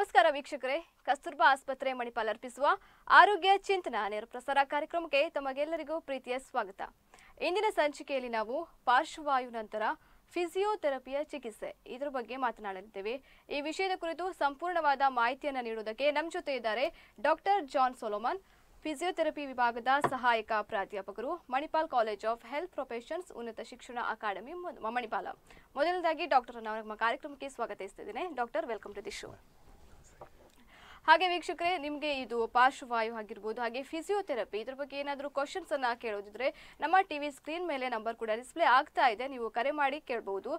ನಮಸ್ಕಾರ ವೀಕ್ಷಕರೇ ಕಸ್ತೂರ್ಬಾ ಆಸ್ಪತ್ರೆ ಮಣಿಪಾಲ್ ಅರ್ಪಿಸುವ ಆರೋಗ್ಯ ಚಿಂತನ ನೇರ ಪ್ರಸಾರ ಕಾರ್ಯಕ್ರಮಕ್ಕೆ ತಮಗೆಲ್ಲರಿಗೂ ಪ್ರೀತಿಯ ಸ್ವಾಗತ ಇಂದಿನ ಸಂಚಿಕೆಯಲ್ಲಿ ನಾವು ಪಾರ್ಶ್ವವಾಯು ನಂತರ ಫಿಸಿಯೋಥೆರಪಿಯ ಚಿಕಿತ್ಸೆ ಇದರ ಬಗ್ಗೆ ಮಾತನಾಡಲಿದ್ದೇವೆ ಈ ವಿಷಯದ ಕುರಿತು ಸಂಪೂರ್ಣವಾದ ಮಾಹಿತಿಯನ್ನು ನೀಡುವುದಕ್ಕೆ ನಮ್ಮ ಜೊತೆ ಇದ್ದಾರೆ ಡಾಕ್ಟರ್ ಜಾನ್ ಸೊಲೋಮನ್ ಫಿಸಿಯೋಥೆರಪಿ ವಿಭಾಗದ ಸಹಾಯಕ ಪ್ರಾಧ್ಯಾಪಕರು Manipal college of health professions ಉನ್ನತ ಶಿಕ್ಷಣ ಅಕಾಡೆಮಿ ಮಣಿಪಾಲ ಮೊದಲನೇದಾಗಿ ಡಾಕ್ಟರ್ ನಮ್ಮ ಕಾರ್ಯಕ್ರಮಕ್ಕೆ ಸ್ವಾಗತಿಸ್ತಿದ್ದೇನೆ doctor welcome to the show ಹಾಗೆ ವೀಕ್ಷಕರೇ ನಿಮಗೆ ಇದು ಪಾರ್ಶ್ವವಾಯು ಆಗಿರ್ಬೋದು ಹಾಗೆ ಫಿಸಿಯೋಥೆರಪಿ ಇದ್ರ ಬಗ್ಗೆ ಏನಾದರೂ ಕ್ವಶನ್ಸ್ ಅನ್ನ ಕೇಳೋದಿದ್ರೆ ನಮ್ಮ ಟಿವಿ ಸ್ಕ್ರೀನ್ ಮೇಲೆ ನಂಬರ್ ಕೂಡ ಡಿಸ್ಪ್ಲೇ ಆಗ್ತಾ ಇದೆ ನೀವು ಕರೆ ಮಾಡಿ ಕೇಳಬಹುದು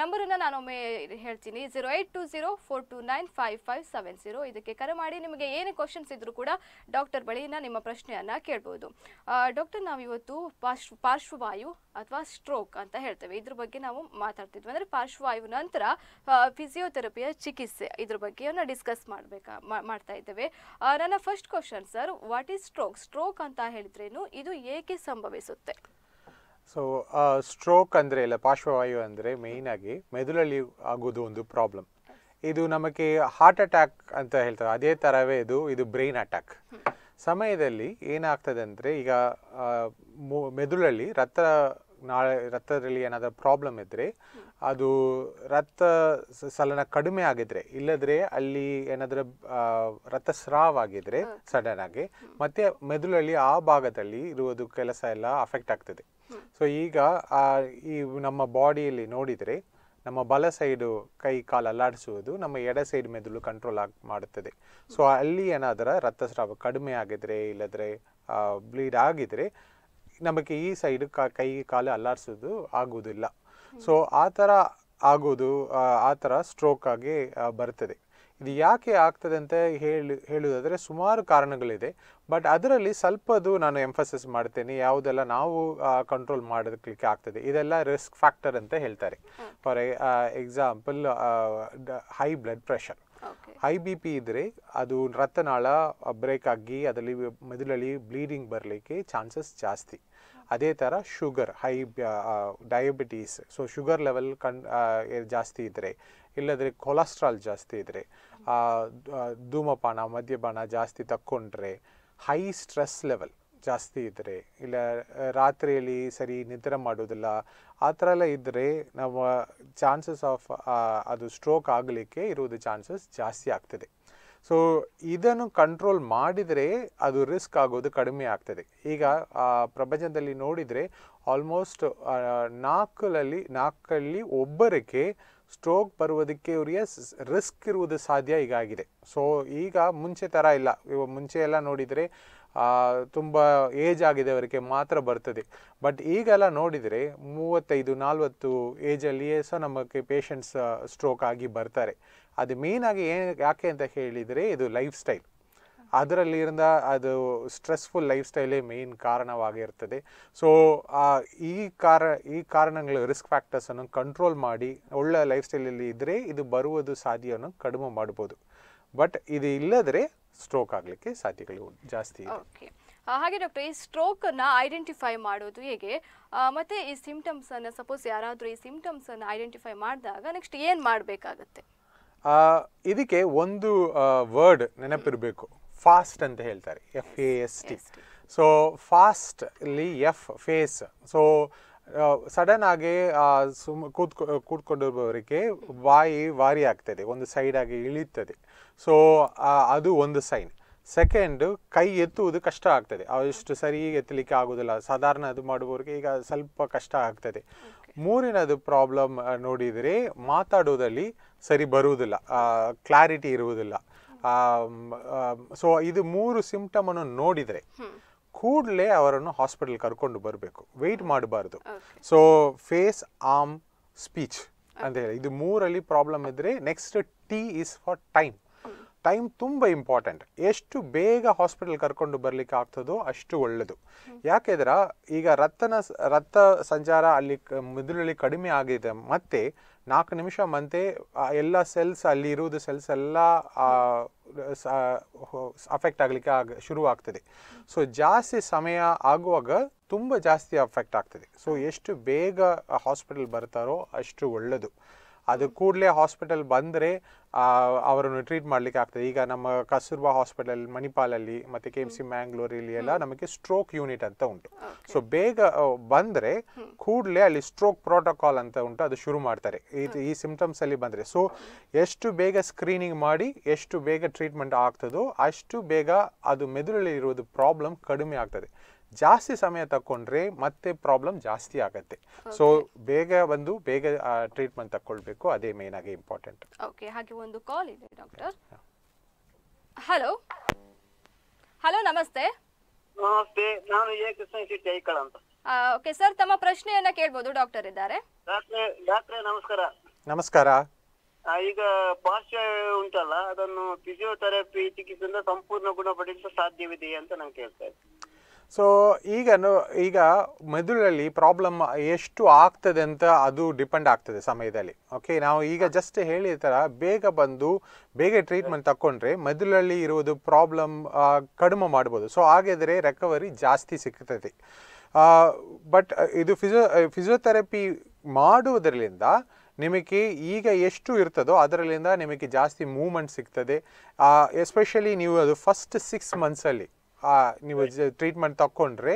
ನಂಬರ್ ಅನ್ನ ನಾನೊಮ್ಮೆ ಹೇಳ್ತೀನಿ zero eight two zero four two nine five five seven zero ಇದಕ್ಕೆ ಕರೆ ಮಾಡಿ ನಿಮಗೆ ಏನೇ ಕ್ವಶನ್ಸ್ ಇದ್ರೂ ಕೂಡ ಡಾಕ್ಟರ್ ಬಳಿಯನ್ನ ನಿಮ್ಮ ಪ್ರಶ್ನೆಯನ್ನ ಕೇಳಬಹುದು ಡಾಕ್ಟರ್ ನಾವು ಇವತ್ತು ಪಾರ್ಶ್ ಪಾರ್ಶ್ವವಾಯು ಅಥವಾ ಸ್ಟ್ರೋಕ್ ಅಂತ ಹೇಳ್ತೇವೆ ಇದ್ರ ಬಗ್ಗೆ ನಾವು ಮಾತಾಡ್ತಿದ್ವಿ ಅಂದ್ರೆ ಪಾರ್ಶ್ವವಾಯು ನಂತರ ಫಿಸಿಯೋಥೆರಪಿಯ ಚಿಕಿತ್ಸೆ ಇದ್ರ ಬಗ್ಗೆ ಡಿಸ್ಕಸ್ ಮಾಡಬೇಕಾ ಮಾಡ್ತಾ ಇದ್ದೇವೆ ನನ್ನ first question sir what is stroke stroke ಅಂತ ಹೇಳಿದ್ರೇನು ಇದು ಏಕೆ ಸಂಭವಿಸುತ್ತೆ ಸೊ ಸ್ಟ್ರೋಕ್ ಅಂದರೆ ಇಲ್ಲ ಪಾರ್ಶ್ವವಾಯು ಅಂದರೆ ಆಗಿ ಮೆದುಳಲ್ಲಿ ಆಗೋದು ಒಂದು ಪ್ರಾಬ್ಲಮ್ ಇದು ನಮಗೆ ಹಾರ್ಟ್ ಅಟ್ಯಾಕ್ ಅಂತ ಹೇಳ್ತಾರೆ ಅದೇ ಥರವೇ ಇದು ಇದು ಬ್ರೈನ್ ಅಟ್ಯಾಕ್ ಸಮಯದಲ್ಲಿ ಏನಾಗ್ತದೆ ಅಂದರೆ ಈಗ ಮೆದುಳಲ್ಲಿ ರಕ್ತ ನಾಳೆ ರಕ್ತದಲ್ಲಿ ಏನಾದರೂ ಪ್ರಾಬ್ಲಮ್ ಇದ್ದರೆ ಅದು ರಕ್ತ ಸಲನ ಕಡಿಮೆ ಆಗಿದ್ರೆ ಇಲ್ಲದ್ರೆ ಅಲ್ಲಿ ಏನಾದರೂ ರಕ್ತಸ್ರಾವ ಆಗಿದ್ರೆ ಸಡನ್ ಆಗಿ ಮತ್ತೆ ಮೆದುಳಲ್ಲಿ ಆ ಭಾಗದಲ್ಲಿ ಇರುವುದು ಕೆಲಸ ಎಲ್ಲ ಅಫೆಕ್ಟ್ ಆಗ್ತದೆ ಸೊ ಈಗ ಈ ನಮ್ಮ ಬಾಡಿಯಲ್ಲಿ ನೋಡಿದರೆ ನಮ್ಮ ಬಲ ಸೈಡು ಕೈ ಕಾಲು ಅಲ್ಲಾಡಿಸುವುದು ನಮ್ಮ ಎಡ ಸೈಡ್ ಮೆದುಳು ಕಂಟ್ರೋಲ್ ಆಗಿ ಮಾಡುತ್ತದೆ ಸೊ ಅಲ್ಲಿ ಏನಾದರೂ ರಕ್ತಸ್ರಾವ ಕಡಿಮೆ ಆಗಿದ್ರೆ ಇಲ್ಲದ್ರೆ ಬ್ಲೀಡ್ ಆಗಿದ್ರೆ ನಮಗೆ ಈ ಸೈಡ್ ಕೈ ಕಾಲು ಅಲ್ಲಾಡಿಸೋದು ಆಗುವುದಿಲ್ಲ ಸೊ ಆ ಥರ ಆಗೋದು ಆ ಥರ ಸ್ಟ್ರೋಕ್ ಆಗಿ ಬರ್ತದೆ ಇದು ಯಾಕೆ ಆಗ್ತದೆ ಅಂತ ಹೇಳಿ ಹೇಳುವುದಾದರೆ ಸುಮಾರು ಕಾರಣಗಳಿದೆ ಬಟ್ ಅದರಲ್ಲಿ ಸ್ವಲ್ಪದು ನಾನು ಎಂಫಸಿಸ್ ಮಾಡ್ತೇನೆ ಯಾವುದೆಲ್ಲ ನಾವು ಕಂಟ್ರೋಲ್ ಮಾಡಲಿಕ್ಕೆ ಆಗ್ತದೆ ಇದೆಲ್ಲ ರಿಸ್ಕ್ ಫ್ಯಾಕ್ಟರ್ ಅಂತ ಹೇಳ್ತಾರೆ for example high blood pressure high B P ಇದ್ದರೆ ಅದು ರಕ್ತನಾಳ ಬ್ರೇಕ್ ಆಗಿ ಅದರಲ್ಲಿ ಮೆದುಳಲ್ಲಿ ಬ್ಲೀಡಿಂಗ್ ಬರಲಿಕ್ಕೆ ಚಾನ್ಸಸ್ ಜಾಸ್ತಿ ಅದೇ ಥರ sugar high diabetes so sugar level ಕಣ್ ಜಾಸ್ತಿ ಇದ್ದರೆ ಇಲ್ಲದ್ರೆ ಕೊಲೆಸ್ಟ್ರಾಲ್ ಜಾಸ್ತಿ ಇದ್ದರೆ ಧೂಮಪಾನ ಮದ್ಯಪಾನ ಜಾಸ್ತಿ ತಕ್ಕೊಂಡ್ರೆ ಹೈ ಸ್ಟ್ರೆಸ್ ಲೆವೆಲ್ ಜಾಸ್ತಿ ಇದ್ದರೆ ಇಲ್ಲ ರಾತ್ರಿಯಲ್ಲಿ ಸರಿ ನಿದ್ರೆ ಮಾಡೋದಿಲ್ಲ ಆ ಥರ ಎಲ್ಲ ಇದ್ದರೆ ನಮ್ಮ ಚಾನ್ಸಸ್ ಆಫ್ ಅದು ಸ್ಟ್ರೋಕ್ ಆಗಲಿಕ್ಕೆ ಇರುವುದು ಚಾನ್ಸಸ್ ಜಾಸ್ತಿ ಆಗ್ತದೆ ಸೊ ಇದನ್ನು ಕಂಟ್ರೋಲ್ ಮಾಡಿದರೆ ಅದು ರಿಸ್ಕ್ ಆಗೋದು ಕಡಿಮೆ ಆಗ್ತದೆ ಈಗ ಪ್ರಪಂಚದಲ್ಲಿ ನೋಡಿದರೆ ಆಲ್ಮೋಸ್ಟ್ ನಾಲ್ಕಲ್ಲಿ ನಾಲ್ಕಲ್ಲಿ ಒಬ್ಬರಿಗೆ ಸ್ಟ್ರೋಕ್ ಬರುವುದಕ್ಕೆ ಅವರಿಗೆ ರಿಸ್ಕ್ ಇರುವುದು ಸಾಧ್ಯ ಈಗ ಆಗಿದೆ ಸೊ ಈಗ ಮುಂಚೆ ಥರ ಇಲ್ಲ ಇವಾಗ ಮುಂಚೆ ಎಲ್ಲ ನೋಡಿದರೆ ತುಂಬ ಏಜ್ ಆಗಿದೆ ಅವರಿಗೆ ಮಾತ್ರ ಬರ್ತದೆ ಬಟ್ ಈಗೆಲ್ಲ ನೋಡಿದರೆ ಮೂವತ್ತೈದು ನಾಲ್ವತ್ತು ಏಜಲ್ಲಿಯೇ ಸಹ ನಮಗೆ ಪೇಷಂಟ್ಸ್ ಸ್ಟ್ರೋಕ್ ಆಗಿ ಬರ್ತಾರೆ ಅದು ಮೇಯ್ನಾಗಿ ಏನು ಯಾಕೆ ಅಂತ ಹೇಳಿದರೆ ಇದು ಲೈಫ್ ಸ್ಟೈಲ್ ಅದರಲ್ಲಿರಿಂದ ಅದು ಸ್ಟ್ರೆಸ್ಫುಲ್ ಲೈಫ್ ಸ್ಟೈಲೇ ಮೇಯ್ನ್ ಕಾರಣವಾಗಿರ್ತದೆ ಸೊ ಈ ಕಾರ ಈ ಕಾರಣಗಳು ರಿಸ್ಕ್ ಫ್ಯಾಕ್ಟರ್ಸನ್ನು ಕಂಟ್ರೋಲ್ ಮಾಡಿ ಒಳ್ಳೆ ಲೈಫ್ ಸ್ಟೈಲಲ್ಲಿ ಇದ್ದರೆ ಇದು ಬರುವುದು ಸಾಧ್ಯವನ್ನು ಕಡಿಮೆ ಮಾಡ್ಬೋದು ಬಟ್ ಇದು ಇಲ್ಲದ್ರೆ ಸ್ಟ್ರೋಕ್ ಆಗಲಿಕ್ಕೆ ಸಾಧ್ಯಗಳು ಜಾಸ್ತಿ ಓಕೆ ಹಾಗೆ ಡಾಕ್ಟರ್ ಈ ಸ್ಟ್ರೋಕನ್ನು ಐಡೆಂಟಿಫೈ ಮಾಡೋದು ಹೇಗೆ ಮತ್ತು ಈ ಸಿಂಪ್ಟಮ್ಸನ್ನು ಸಪೋಸ್ ಯಾರಾದರೂ ಈ ಸಿಂಪ್ಟಮ್ಸನ್ನು ಐಡೆಂಟಿಫೈ ಮಾಡಿದಾಗ ನೆಕ್ಸ್ಟ್ ಏನು ಮಾಡಬೇಕಾಗತ್ತೆ ಇದಕ್ಕೆ ಒಂದು ವರ್ಡ್ ನೆನಪಿರಬೇಕು ಫಾಸ್ಟ್ ಅಂತ ಹೇಳ್ತಾರೆ F A S T so FAST ಇಲ್ಲಿ ಎಫ್ ಫೇಸ್ ಸೊ ಸಡನ್ ಆಗಿ ಸುಮ್ ಕೂತ್ಕೊ ಕೂತ್ಕೊಂಡಿರುವವರಿಗೆ ಬಾಯಿ ವಾರಿ ಆಗ್ತದೆ ಒಂದು ಸೈಡಾಗಿ ಇಳಿತದೆ ಸೊ ಅದು ಒಂದು ಸೈನ್ ಸೆಕೆಂಡ್ ಕೈ ಎತ್ತುವುದು ಕಷ್ಟ ಆಗ್ತದೆ ಅಷ್ಟು ಸರಿ ಎತ್ತಲಿಕ್ಕೆ ಆಗೋದಿಲ್ಲ ಸಾಧಾರಣ ಅದು ಮಾಡುವವರಿಗೆ ಈಗ ಸ್ವಲ್ಪ ಕಷ್ಟ ಆಗ್ತದೆ ಮೂರಿನದು ಪ್ರಾಬ್ಲಮ್ ನೋಡಿದರೆ ಮಾತಾಡೋದಲ್ಲಿ ಸರಿ ಬರುವುದಿಲ್ಲ ಕ್ಲಾರಿಟಿ ಇರುವುದಿಲ್ಲ ಸೊ ಇದು ಮೂರು ಅನ್ನು ನೋಡಿದರೆ ಕೂಡಲೇ ಅವರನ್ನು ಹಾಸ್ಪಿಟಲ್ ಕರ್ಕೊಂಡು ಬರಬೇಕು ವೆಯ್ಟ್ ಮಾಡಬಾರ್ದು ಸೊ ಫೇಸ್ ಆಮ್ ಸ್ಪೀಚ್ ಅಂತ ಹೇಳಿ ಇದು ಮೂರಲ್ಲಿ ಪ್ರಾಬ್ಲಮ್ ಇದ್ದರೆ next T is for time time ತುಂಬ ಇಂಪಾರ್ಟೆಂಟ್ ಎಷ್ಟು ಬೇಗ ಹಾಸ್ಪಿಟಲ್ ಕರ್ಕೊಂಡು ಬರಲಿಕ್ಕೆ ಆಗ್ತದೋ ಅಷ್ಟು ಒಳ್ಳೆಯದು ಯಾಕೆಂದ್ರೆ ಈಗ ರಕ್ತನ ರಕ್ತ ಸಂಚಾರ ಅಲ್ಲಿ ಮಿದುಳಲ್ಲಿ ಕಡಿಮೆ ಆಗಿದೆ ಮತ್ತೆ ನಾಲ್ಕು ನಿಮಿಷ ಮಂತೆ ಎಲ್ಲ ಸೆಲ್ಸ್ ಅಲ್ಲಿ ಇರುವುದು ಸೆಲ್ಸ್ ಎಲ್ಲ ಅಫೆಕ್ಟ್ ಆಗಲಿಕ್ಕೆ ಆಗ ಶುರು ಆಗ್ತದೆ ಸೊ ಜಾಸ್ತಿ ಸಮಯ ಆಗುವಾಗ ತುಂಬ ಜಾಸ್ತಿ ಅಫೆಕ್ಟ್ ಆಗ್ತದೆ ಸೊ ಎಷ್ಟು ಬೇಗ ಹಾಸ್ಪಿಟಲ್ ಬರ್ತಾರೋ ಅಷ್ಟು ಒಳ್ಳೆಯದು ಅದು ಕೂಡಲೇ ಹಾಸ್ಪಿಟಲ್ ಬಂದರೆ ಅವರನ್ನು ಟ್ರೀಟ್ ಮಾಡಲಿಕ್ಕೆ ಆಗ್ತದೆ ಈಗ ನಮ್ಮ ಕಸೂರ್ಬಾ ಹಾಸ್ಪಿಟಲ್ ಮಣಿಪಾಲಲ್ಲಿ ಮತ್ತು ಕೆ ಎಮ್ ಸಿ ಮ್ಯಾಂಗ್ಳೂರಲ್ಲಿ ಎಲ್ಲ ನಮಗೆ ಸ್ಟ್ರೋಕ್ ಯೂನಿಟ್ ಅಂತ ಉಂಟು ಸೊ ಬೇಗ ಬಂದರೆ ಕೂಡಲೇ ಅಲ್ಲಿ ಸ್ಟ್ರೋಕ್ ಪ್ರೋಟೋಕಾಲ್ ಅಂತ ಉಂಟು ಅದು ಶುರು ಮಾಡ್ತಾರೆ ಇದು ಈ ಸಿಂಪ್ಟಮ್ಸಲ್ಲಿ ಬಂದರೆ ಸೊ ಎಷ್ಟು ಬೇಗ ಸ್ಕ್ರೀನಿಂಗ್ ಮಾಡಿ ಎಷ್ಟು ಬೇಗ ಟ್ರೀಟ್ಮೆಂಟ್ ಆಗ್ತದೋ ಅಷ್ಟು ಬೇಗ ಅದು ಇರುವುದು ಪ್ರಾಬ್ಲಮ್ ಕಡಿಮೆ ಆಗ್ತದೆ ಜಾಸ್ತಿ ಸಮಯ ತಕೊಂಡ್ರೆ ಮತ್ತೆ ಪ್ರಾಬ್ಲಮ್ ಜಾಸ್ತಿ ಆಗುತ್ತೆ ಸೊ ಬೇಗ ಬಂದು ಬೇಗ ಟ್ರೀಟ್ಮೆಂಟ್ ತಕೊಳ್ಬೇಕು ಅದೇ ಮೇನ್ ಆಗಿ ಇಂಪಾರ್ಟೆಂಟ್ ಓಕೆ ಹಾಗೆ ಒಂದು ಕಾಲ್ ಇದೆ ಡಾಕ್ಟರ್ ಹಲೋ ಹಲೋ ನಮಸ್ತೆ ನಮಸ್ತೆ ನಾನು ಎ ಕೃಷ್ಣ ಶೆಟ್ಟಿ ಐಕಳ ಅಂತ ಓಕೆ ಸರ್ ತಮ್ಮ ಪ್ರಶ್ನೆಯನ್ನ ಕೇಳ್ಬೋದು ಡಾಕ್ಟರ್ ಇದ್ದಾರೆ ಡಾಕ್ಟರ್ ನಮಸ್ಕಾರ ನಮಸ್ಕಾರ ಈಗ ಪಾರ್ಶ್ವ ಉಂಟಲ್ಲ ಅದನ್ನು ಫಿಸಿಯೋಥೆರಪಿ ಚಿಕಿತ್ಸೆಯಿಂದ ಸಂಪೂರ್ಣ ಗುಣಪಡಿಸಲು ಸಾಧ್ಯವಿದೆ ಅಂತ ನಾನು ಕೇಳ್ತಾ ಇದ್ದೀನಿ ಸೊ ಈಗ ಈಗ ಮೆದುಳಲ್ಲಿ ಪ್ರಾಬ್ಲಮ್ ಎಷ್ಟು ಆಗ್ತದೆ ಅಂತ ಅದು ಡಿಪೆಂಡ್ ಆಗ್ತದೆ ಸಮಯದಲ್ಲಿ ಓಕೆ ನಾವು ಈಗ ಜಸ್ಟ್ ಹೇಳಿದ ಥರ ಬೇಗ ಬಂದು ಬೇಗ ಟ್ರೀಟ್ಮೆಂಟ್ ತಗೊಂಡ್ರೆ ಮೆದುಳಲ್ಲಿ ಇರುವುದು ಪ್ರಾಬ್ಲಮ್ ಕಡಿಮೆ ಮಾಡ್ಬೋದು ಸೊ ಹಾಗಿದ್ರೆ ರೆಕವರಿ ಜಾಸ್ತಿ ಸಿಗ್ತದೆ ಬಟ್ ಇದು ಫಿಸೋ ಫಿಸಿಯೋಥೆರಪಿ ಮಾಡುವುದರಿಂದ ನಿಮಗೆ ಈಗ ಎಷ್ಟು ಇರ್ತದೋ ಅದರಲ್ಲಿಂದ ನಿಮಗೆ ಜಾಸ್ತಿ ಮೂವ್ಮೆಂಟ್ ಸಿಗ್ತದೆ ಎಸ್ಪೆಷಲಿ ನೀವು ಅದು ಫಸ್ಟ್ ಸಿಕ್ಸ್ ಮಂತ್ಸಲ್ಲಿ ನೀವು ಟ್ರೀಟ್ಮೆಂಟ್ ತಕ್ಕೊಂಡ್ರೆ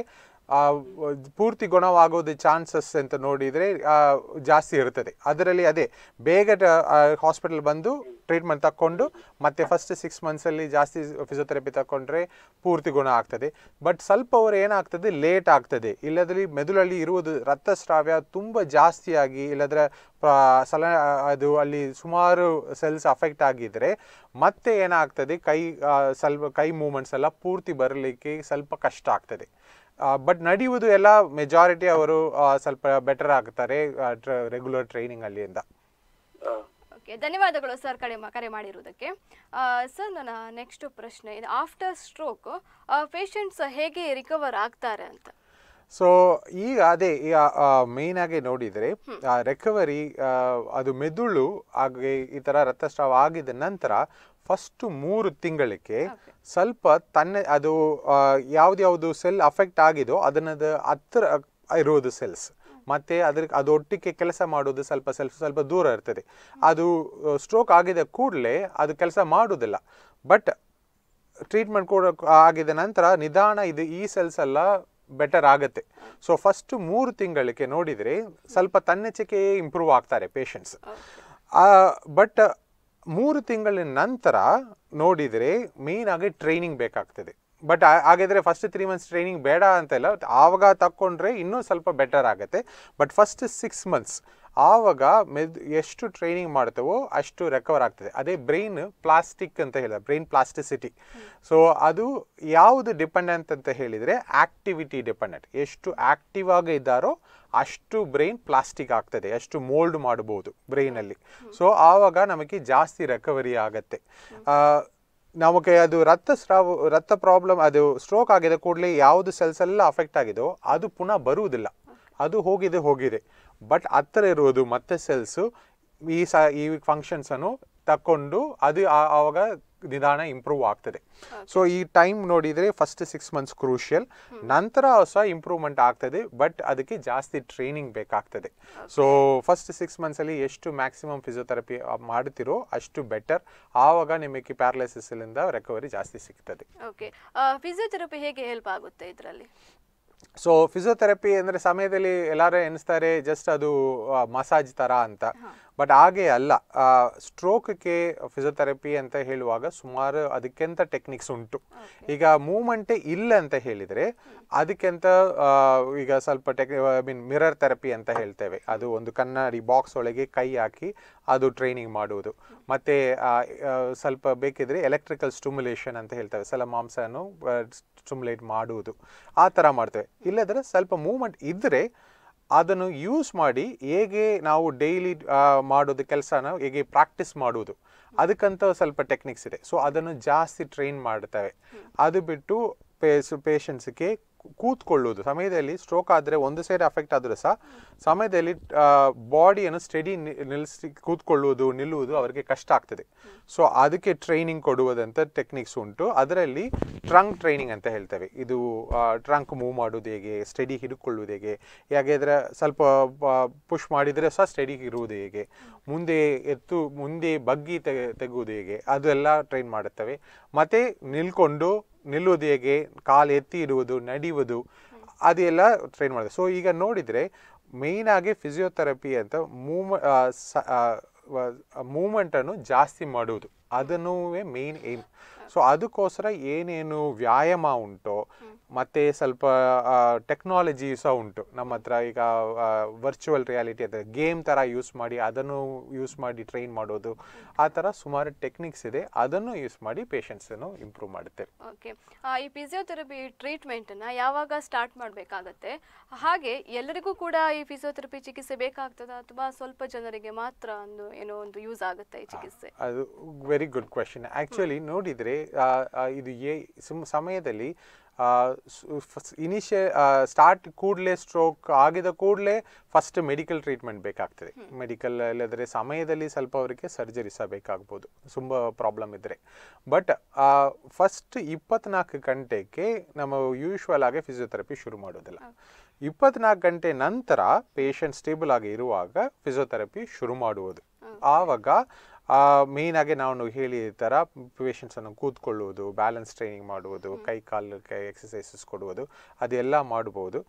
ಪೂರ್ತಿ ಗುಣವಾಗೋದು ಚಾನ್ಸಸ್ ಅಂತ ನೋಡಿದರೆ ಜಾಸ್ತಿ ಇರ್ತದೆ ಅದರಲ್ಲಿ ಅದೇ ಬೇಗ ಹಾಸ್ಪಿಟಲ್ ಬಂದು ಟ್ರೀಟ್ಮೆಂಟ್ ತಗೊಂಡು ಮತ್ತೆ ಫಸ್ಟ್ ಸಿಕ್ಸ್ ಮಂತ್ಸಲ್ಲಿ ಜಾಸ್ತಿ ಫಿಸಿಯೋಥೆರಪಿ ತಗೊಂಡ್ರೆ ಪೂರ್ತಿ ಗುಣ ಆಗ್ತದೆ ಬಟ್ ಸ್ವಲ್ಪ ಅವರು ಏನಾಗ್ತದೆ ಲೇಟ್ ಆಗ್ತದೆ ಇಲ್ಲದ್ರಲ್ಲಿ ಮೆದುಳಲ್ಲಿ ಇರುವುದು ರಕ್ತಸ್ರಾವ್ಯ ತುಂಬ ಜಾಸ್ತಿಯಾಗಿ ಇಲ್ಲದ್ರೆ ಸಲ ಅದು ಅಲ್ಲಿ ಸುಮಾರು ಸೆಲ್ಸ್ ಅಫೆಕ್ಟ್ ಆಗಿದ್ರೆ ಮತ್ತೆ ಏನಾಗ್ತದೆ ಕೈ ಸ್ವಲ್ಪ ಕೈ ಮೂಮೆಂಟ್ಸ್ ಎಲ್ಲ ಪೂರ್ತಿ ಬರಲಿಕ್ಕೆ ಸ್ವಲ್ಪ ಕಷ್ಟ ಆಗ್ತದೆ ಬಟ್ ನಡೆಯುವುದು ಎಲ್ಲ ಮೆಜಾರಿಟಿ ಅವರು ಸ್ವಲ್ಪ ಬೆಟರ್ ಆಗ್ತಾರೆ ರೆಗ್ಯುಲರ್ ಟ್ರೈನಿಂಗ್ ಅಲ್ಲಿಂದ ಓಕೆ ಧನ್ಯವಾದಗಳು ಸರ್ ಕಡೆ ಕರೆ ಮಾಡಿರುವುದಕ್ಕೆ ಸರ್ ನನ್ನ ನೆಕ್ಸ್ಟ್ ಪ್ರಶ್ನೆ ಆಫ್ಟರ್ ಸ್ಟ್ರೋಕ್ ಪೇಷಂಟ್ಸ್ ಹೇಗೆ ರಿಕವರ್ ಆಗ್ತಾರೆ ಅಂತ ಸೊ ಈಗ ಅದೇ ಮೇನ್ ಆಗಿ ನೋಡಿದರೆ ರೆಕವರಿ ಅದು ಮೆದುಳು ಹಾಗೆ ಈ ಥರ ರಕ್ತಸ್ರಾವ ಆಗಿದ ನಂತರ ಫಸ್ಟ್ ಮೂರು ತಿಂಗಳಿಗೆ ಸ್ವಲ್ಪ ತನ್ನ ಅದು ಯಾವ್ದ್ಯಾವ್ದು ಸೆಲ್ ಅಫೆಕ್ಟ್ ಆಗಿದೋ ಅದನ್ನದು ಹತ್ರ ಇರೋದು ಸೆಲ್ಸ್ ಮತ್ತೆ ಅದ್ರ ಅದೊಟ್ಟಿಗೆ ಕೆಲಸ ಮಾಡೋದು ಸ್ವಲ್ಪ ಸ್ವಲ್ಪ ಸ್ವಲ್ಪ ದೂರ ಇರ್ತದೆ ಅದು ಸ್ಟ್ರೋಕ್ ಆಗಿದ ಕೂಡಲೇ ಅದು ಕೆಲಸ ಮಾಡೋದಿಲ್ಲ ಬಟ್ ಟ್ರೀಟ್ಮೆಂಟ್ ಕೂಡ ಆಗಿದ ನಂತರ ನಿಧಾನ ಇದು ಈ ಸೆಲ್ಸ್ ಎಲ್ಲ ಬೆಟರ್ ಆಗುತ್ತೆ ಸೊ ಫಸ್ಟ್ ಮೂರು ತಿಂಗಳಿಗೆ ನೋಡಿದರೆ ಸ್ವಲ್ಪ ತನ್ನಚಿಕೆ ಇಂಪ್ರೂವ್ ಆಗ್ತಾರೆ ಪೇಷಂಟ್ಸ್ ಬಟ್ ಮೂರು ತಿಂಗಳ ನಂತರ ನೋಡಿದರೆ ಮೇಯ್ನಾಗಿ ಆಗಿ ಟ್ರೈನಿಂಗ್ ಬೇಕಾಗ್ತದೆ ಬಟ್ ಹಾಗಿದ್ರೆ ಫಸ್ಟ್ ತ್ರೀ ಮಂತ್ಸ್ ಟ್ರೈನಿಂಗ್ ಬೇಡ ಅಂತೆಲ್ಲ ಆವಾಗ ತಕ್ಕೊಂಡ್ರೆ ಇನ್ನೂ ಸ್ವಲ್ಪ ಬೆಟರ್ ಆಗುತ್ತೆ ಬಟ್ ಫಸ್ಟ್ ಸಿಕ್ಸ್ ಮಂತ್ಸ್ ಆವಾಗ ಮೆದ್ ಎಷ್ಟು ಟ್ರೈನಿಂಗ್ ಮಾಡ್ತೇವೋ ಅಷ್ಟು ರೆಕವರ್ ಆಗ್ತದೆ ಅದೇ ಬ್ರೈನ್ ಪ್ಲಾಸ್ಟಿಕ್ ಅಂತ ಹೇಳಿದ ಬ್ರೈನ್ ಪ್ಲಾಸ್ಟಿಸಿಟಿ ಸೊ ಅದು ಯಾವುದು ಡಿಪೆಂಡೆಂಟ್ ಅಂತ ಹೇಳಿದರೆ ಆ್ಯಕ್ಟಿವಿಟಿ ಡಿಪೆಂಡೆಂಟ್ ಎಷ್ಟು ಆ್ಯಕ್ಟಿವ್ ಆಗಿ ಇದ್ದಾರೋ ಅಷ್ಟು ಬ್ರೈನ್ ಪ್ಲಾಸ್ಟಿಕ್ ಆಗ್ತದೆ ಅಷ್ಟು ಮೋಲ್ಡ್ ಮಾಡ್ಬೋದು ಬ್ರೈನಲ್ಲಿ ಸೊ ಆವಾಗ ನಮಗೆ ಜಾಸ್ತಿ ರೆಕವರಿ ಆಗುತ್ತೆ ನಮಗೆ ಅದು ರಕ್ತ ಸ್ರಾವ ರಕ್ತ ಪ್ರಾಬ್ಲಮ್ ಅದು ಸ್ಟ್ರೋಕ್ ಆಗಿದೆ ಕೂಡಲೇ ಯಾವುದು ಸೆಲ್ಸ್ ಎಲ್ಲ ಅಫೆಕ್ಟ್ ಆಗಿದೋ ಅದು ಪುನಃ ಬರುವುದಿಲ್ಲ ಅದು ಹೋಗಿದೆ ಹೋಗಿದೆ ಬಟ್ ಹತ್ತಿರ ಇರುವುದು ಮತ್ತೆ ಸೆಲ್ಸು ಈ ಸ ಈ ಫಂಕ್ಷನ್ಸನ್ನು ತಕ್ಕೊಂಡು ಅದು ಆವಾಗ ನಿಧಾನ ಇಂಪ್ರೂವ್ ಆಗ್ತದೆ ಸೊ ಈ ಟೈಮ್ ನೋಡಿದರೆ ಫಸ್ಟ್ ಸಿಕ್ಸ್ ಮಂತ್ಸ್ ಕ್ರೂಷಿಯಲ್ ನಂತರ ಹೊಸ ಇಂಪ್ರೂವ್ಮೆಂಟ್ ಆಗ್ತದೆ ಬಟ್ ಅದಕ್ಕೆ ಜಾಸ್ತಿ ಟ್ರೈನಿಂಗ್ ಬೇಕಾಗ್ತದೆ ಸೊ ಫಸ್ಟ್ ಸಿಕ್ಸ್ ಮಂತ್ಸಲ್ಲಿ ಎಷ್ಟು ಮ್ಯಾಕ್ಸಿಮಮ್ ಫಿಸಿಯೋಥೆರಪಿ ಮಾಡ್ತಿರೋ ಅಷ್ಟು ಬೆಟರ್ ಆವಾಗ ನಿಮಗೆ ಪ್ಯಾರಲೈಸಿಸ್ ರೆಕವರಿ ಜಾಸ್ತಿ ಸಿಗ್ತದೆ ಓಕೆ ಫಿಸಿಯೋಥೆರಪಿ ಹೇಗೆ ಹೆಲ್ಪ್ ಆಗುತ್ತೆ ಇದರಲ್ಲಿ ಸೊ ಫಿಸಿಯೋಥೆರಪಿ ಅಂದರೆ ಸಮಯದಲ್ಲಿ ಎಲ್ಲರೂ ಎನಿಸ್ತಾರೆ ಜಸ್ಟ್ ಅದು ಮಸಾಜ್ ಥರ ಅಂತ ಬಟ್ ಹಾಗೆ ಅಲ್ಲ ಸ್ಟ್ರೋಕ್ಗೆ ಫಿಸಿಯೋಥೆರಪಿ ಅಂತ ಹೇಳುವಾಗ ಸುಮಾರು ಅದಕ್ಕೆಂತ ಟೆಕ್ನಿಕ್ಸ್ ಉಂಟು ಈಗ ಮೂಮೆಂಟೇ ಇಲ್ಲ ಅಂತ ಹೇಳಿದರೆ ಅದಕ್ಕೆಂತ ಈಗ ಸ್ವಲ್ಪ tech I mean mirror therapy ಅಂತ ಹೇಳ್ತೇವೆ ಅದು ಒಂದು ಕನ್ನಡಿ ಬಾಕ್ಸ್ ಒಳಗೆ ಕೈ ಹಾಕಿ ಅದು ಟ್ರೈನಿಂಗ್ ಮಾಡುವುದು ಮತ್ತು ಸ್ವಲ್ಪ ಬೇಕಿದ್ರೆ ಎಲೆಕ್ಟ್ರಿಕಲ್ ಸ್ಟುಮುಲೇಷನ್ ಅಂತ ಹೇಳ್ತೇವೆ ಸಲ ಮಾಂಸನೂ ಸ್ಟಿಮ್ಯುಲೇಟ್ ಮಾಡುವುದು ಆ ಥರ ಮಾಡ್ತೇವೆ ಇಲ್ಲದ್ರೆ ಸ್ವಲ್ಪ ಮೂಮೆಂಟ್ ಇದ್ದರೆ ಅದನ್ನು ಯೂಸ್ ಮಾಡಿ ಹೇಗೆ ನಾವು ಡೈಲಿ ಮಾಡೋದು ಕೆಲಸನ ಹೇಗೆ ಪ್ರಾಕ್ಟೀಸ್ ಮಾಡುವುದು ಅದಕ್ಕಂತ ಸ್ವಲ್ಪ ಟೆಕ್ನಿಕ್ಸ್ ಇದೆ ಸೊ ಅದನ್ನು ಜಾಸ್ತಿ ಟ್ರೈನ್ ಮಾಡ್ತೇವೆ ಅದು ಬಿಟ್ಟು ಪೇಸ್ ಪೇಷನ್ಸ್ಗೆ ಕೂತ್ಕೊಳ್ಳೋದು ಸಮಯದಲ್ಲಿ ಸ್ಟ್ರೋಕ್ ಆದರೆ ಒಂದು ಸೈಡ್ ಅಫೆಕ್ಟ್ ಆದರೂ ಸಹ ಸಮಯದಲ್ಲಿ ಬಾಡಿಯನ್ನು ಸ್ಟಡಿ ನಿಲ್ಲಿಸಿ ಕೂತ್ಕೊಳ್ಳುವುದು ನಿಲ್ಲುವುದು ಅವರಿಗೆ ಕಷ್ಟ ಆಗ್ತದೆ ಸೊ ಅದಕ್ಕೆ ಟ್ರೈನಿಂಗ್ ಕೊಡುವುದಂಥ ಟೆಕ್ನಿಕ್ಸ್ ಉಂಟು ಅದರಲ್ಲಿ ಟ್ರಂಕ್ ಟ್ರೈನಿಂಗ್ ಅಂತ ಹೇಳ್ತೇವೆ ಇದು ಟ್ರಂಕ್ ಮೂವ್ ಮಾಡೋದು ಹೇಗೆ ಸ್ಟಡಿ ಹಿಡ್ಕೊಳ್ಳುವುದು ಹೇಗೆ ಯಾಕೆಂದರೆ ಸ್ವಲ್ಪ ಪುಷ್ ಮಾಡಿದರೆ ಸಹ ಸ್ಟಡಿ ಇರುವುದು ಹೇಗೆ ಮುಂದೆ ಎತ್ತು ಮುಂದೆ ಬಗ್ಗಿ ತೆಗುವುದು ಹೇಗೆ ಅದೆಲ್ಲ ಟ್ರೈನ್ ಮಾಡುತ್ತವೆ ಮತ್ತು ನಿಲ್ಕೊಂಡು ನಿಲ್ಲುವುದು ಹೇಗೆ ಕಾಲು ಎತ್ತಿ ಇಡುವುದು ನಡೆಯುವುದು ಅದೆಲ್ಲ ಟ್ರೈನ್ ಮಾಡಿದೆ ಸೊ ಈಗ ನೋಡಿದರೆ ಆಗಿ ಫಿಸಿಯೋಥೆರಪಿ ಅಂತ ಮೂವ್ ಮೂಮೆಂಟನ್ನು ಜಾಸ್ತಿ ಮಾಡುವುದು ಅದನ್ನು ಮೇಯ್ನ್ ಏಮ್ ಸೊ ಅದಕ್ಕೋಸ್ಕರ ಏನೇನು ವ್ಯಾಯಾಮ ಉಂಟು ಮತ್ತೆ ಸ್ವಲ್ಪ ಟೆಕ್ನಾಲಜಿ ಸಹ ಉಂಟು ನಮ್ಮ ಹತ್ರ ಈಗ ವರ್ಚುವಲ್ ರಿಯಾಲಿಟಿ ಅದ ಗೇಮ್ ಥರ ಯೂಸ್ ಮಾಡಿ ಅದನ್ನು ಯೂಸ್ ಮಾಡಿ ಟ್ರೈನ್ ಮಾಡೋದು ಆ ಥರ ಸುಮಾರು ಟೆಕ್ನಿಕ್ಸ್ ಇದೆ ಅದನ್ನು ಯೂಸ್ ಮಾಡಿ ಪೇಷಂಟ್ಸನ್ನು ಇಂಪ್ರೂವ್ ಮಾಡುತ್ತೆ ಓಕೆ ಈ ಫಿಸಿಯೋಥೆರಪಿ ಟ್ರೀಟ್ಮೆಂಟನ್ನು ಯಾವಾಗ ಸ್ಟಾರ್ಟ್ ಮಾಡಬೇಕಾಗತ್ತೆ ಹಾಗೆ ಎಲ್ಲರಿಗೂ ಕೂಡ ಈ ಫಿಸಿಯೋಥೆರಪಿ ಚಿಕಿತ್ಸೆ ಬೇಕಾಗ್ತದೆ ಅಥವಾ ಸ್ವಲ್ಪ ಜನರಿಗೆ ಮಾತ್ರ ಒಂದು ಏನೋ ಒಂದು ಯೂಸ್ ಆಗುತ್ತೆ ಈ ಚಿಕಿತ್ಸೆ ಅದು ವೆರಿ ಗುಡ್ ಕ್ವೆಶನ್ ಆ್ಯಕ್ಚುಲಿ ನೋಡಿದರೆ ಇದು ಏ ಸಮಯದಲ್ಲಿ ಇನಿಷಿಯ ಸ್ಟಾರ್ಟ್ ಕೂಡಲೇ ಸ್ಟ್ರೋಕ್ ಆಗಿದ ಕೂಡಲೇ ಫಸ್ಟ್ ಮೆಡಿಕಲ್ ಟ್ರೀಟ್ಮೆಂಟ್ ಬೇಕಾಗ್ತದೆ ಮೆಡಿಕಲ್ ಇಲ್ಲದ್ರೆ ಸಮಯದಲ್ಲಿ ಸ್ವಲ್ಪ ಅವರಿಗೆ ಸರ್ಜರಿ ಸಹ ಬೇಕಾಗ್ಬೋದು ತುಂಬ ಪ್ರಾಬ್ಲಮ್ ಇದ್ದರೆ ಬಟ್ ಫಸ್ಟ್ ಇಪ್ಪತ್ನಾಲ್ಕು ಗಂಟೆಗೆ ನಮ್ಮ ಯೂಶ್ವಲ್ ಆಗಿ ಫಿಸಿಯೋಥೆರಪಿ ಶುರು ಮಾಡೋದಿಲ್ಲ ಇಪ್ಪತ್ನಾಲ್ಕು ಗಂಟೆ ನಂತರ ಪೇಷಂಟ್ ಸ್ಟೇಬಲ್ ಆಗಿ ಇರುವಾಗ ಫಿಸಿಯೋಥೆರಪಿ ಶುರು ಮಾಡುವುದು ಆವಾಗ ಆಗಿ ನಾವು ಹೇಳಿ ಥರ ಅನ್ನು ಕೂತ್ಕೊಳ್ಳುವುದು ಬ್ಯಾಲೆನ್ಸ್ ಟ್ರೈನಿಂಗ್ ಮಾಡುವುದು ಕೈ ಕಾಲು ಕೈ ಎಕ್ಸಸೈಸಸ್ ಕೊಡುವುದು ಅದೆಲ್ಲ ಮಾಡಬಹುದು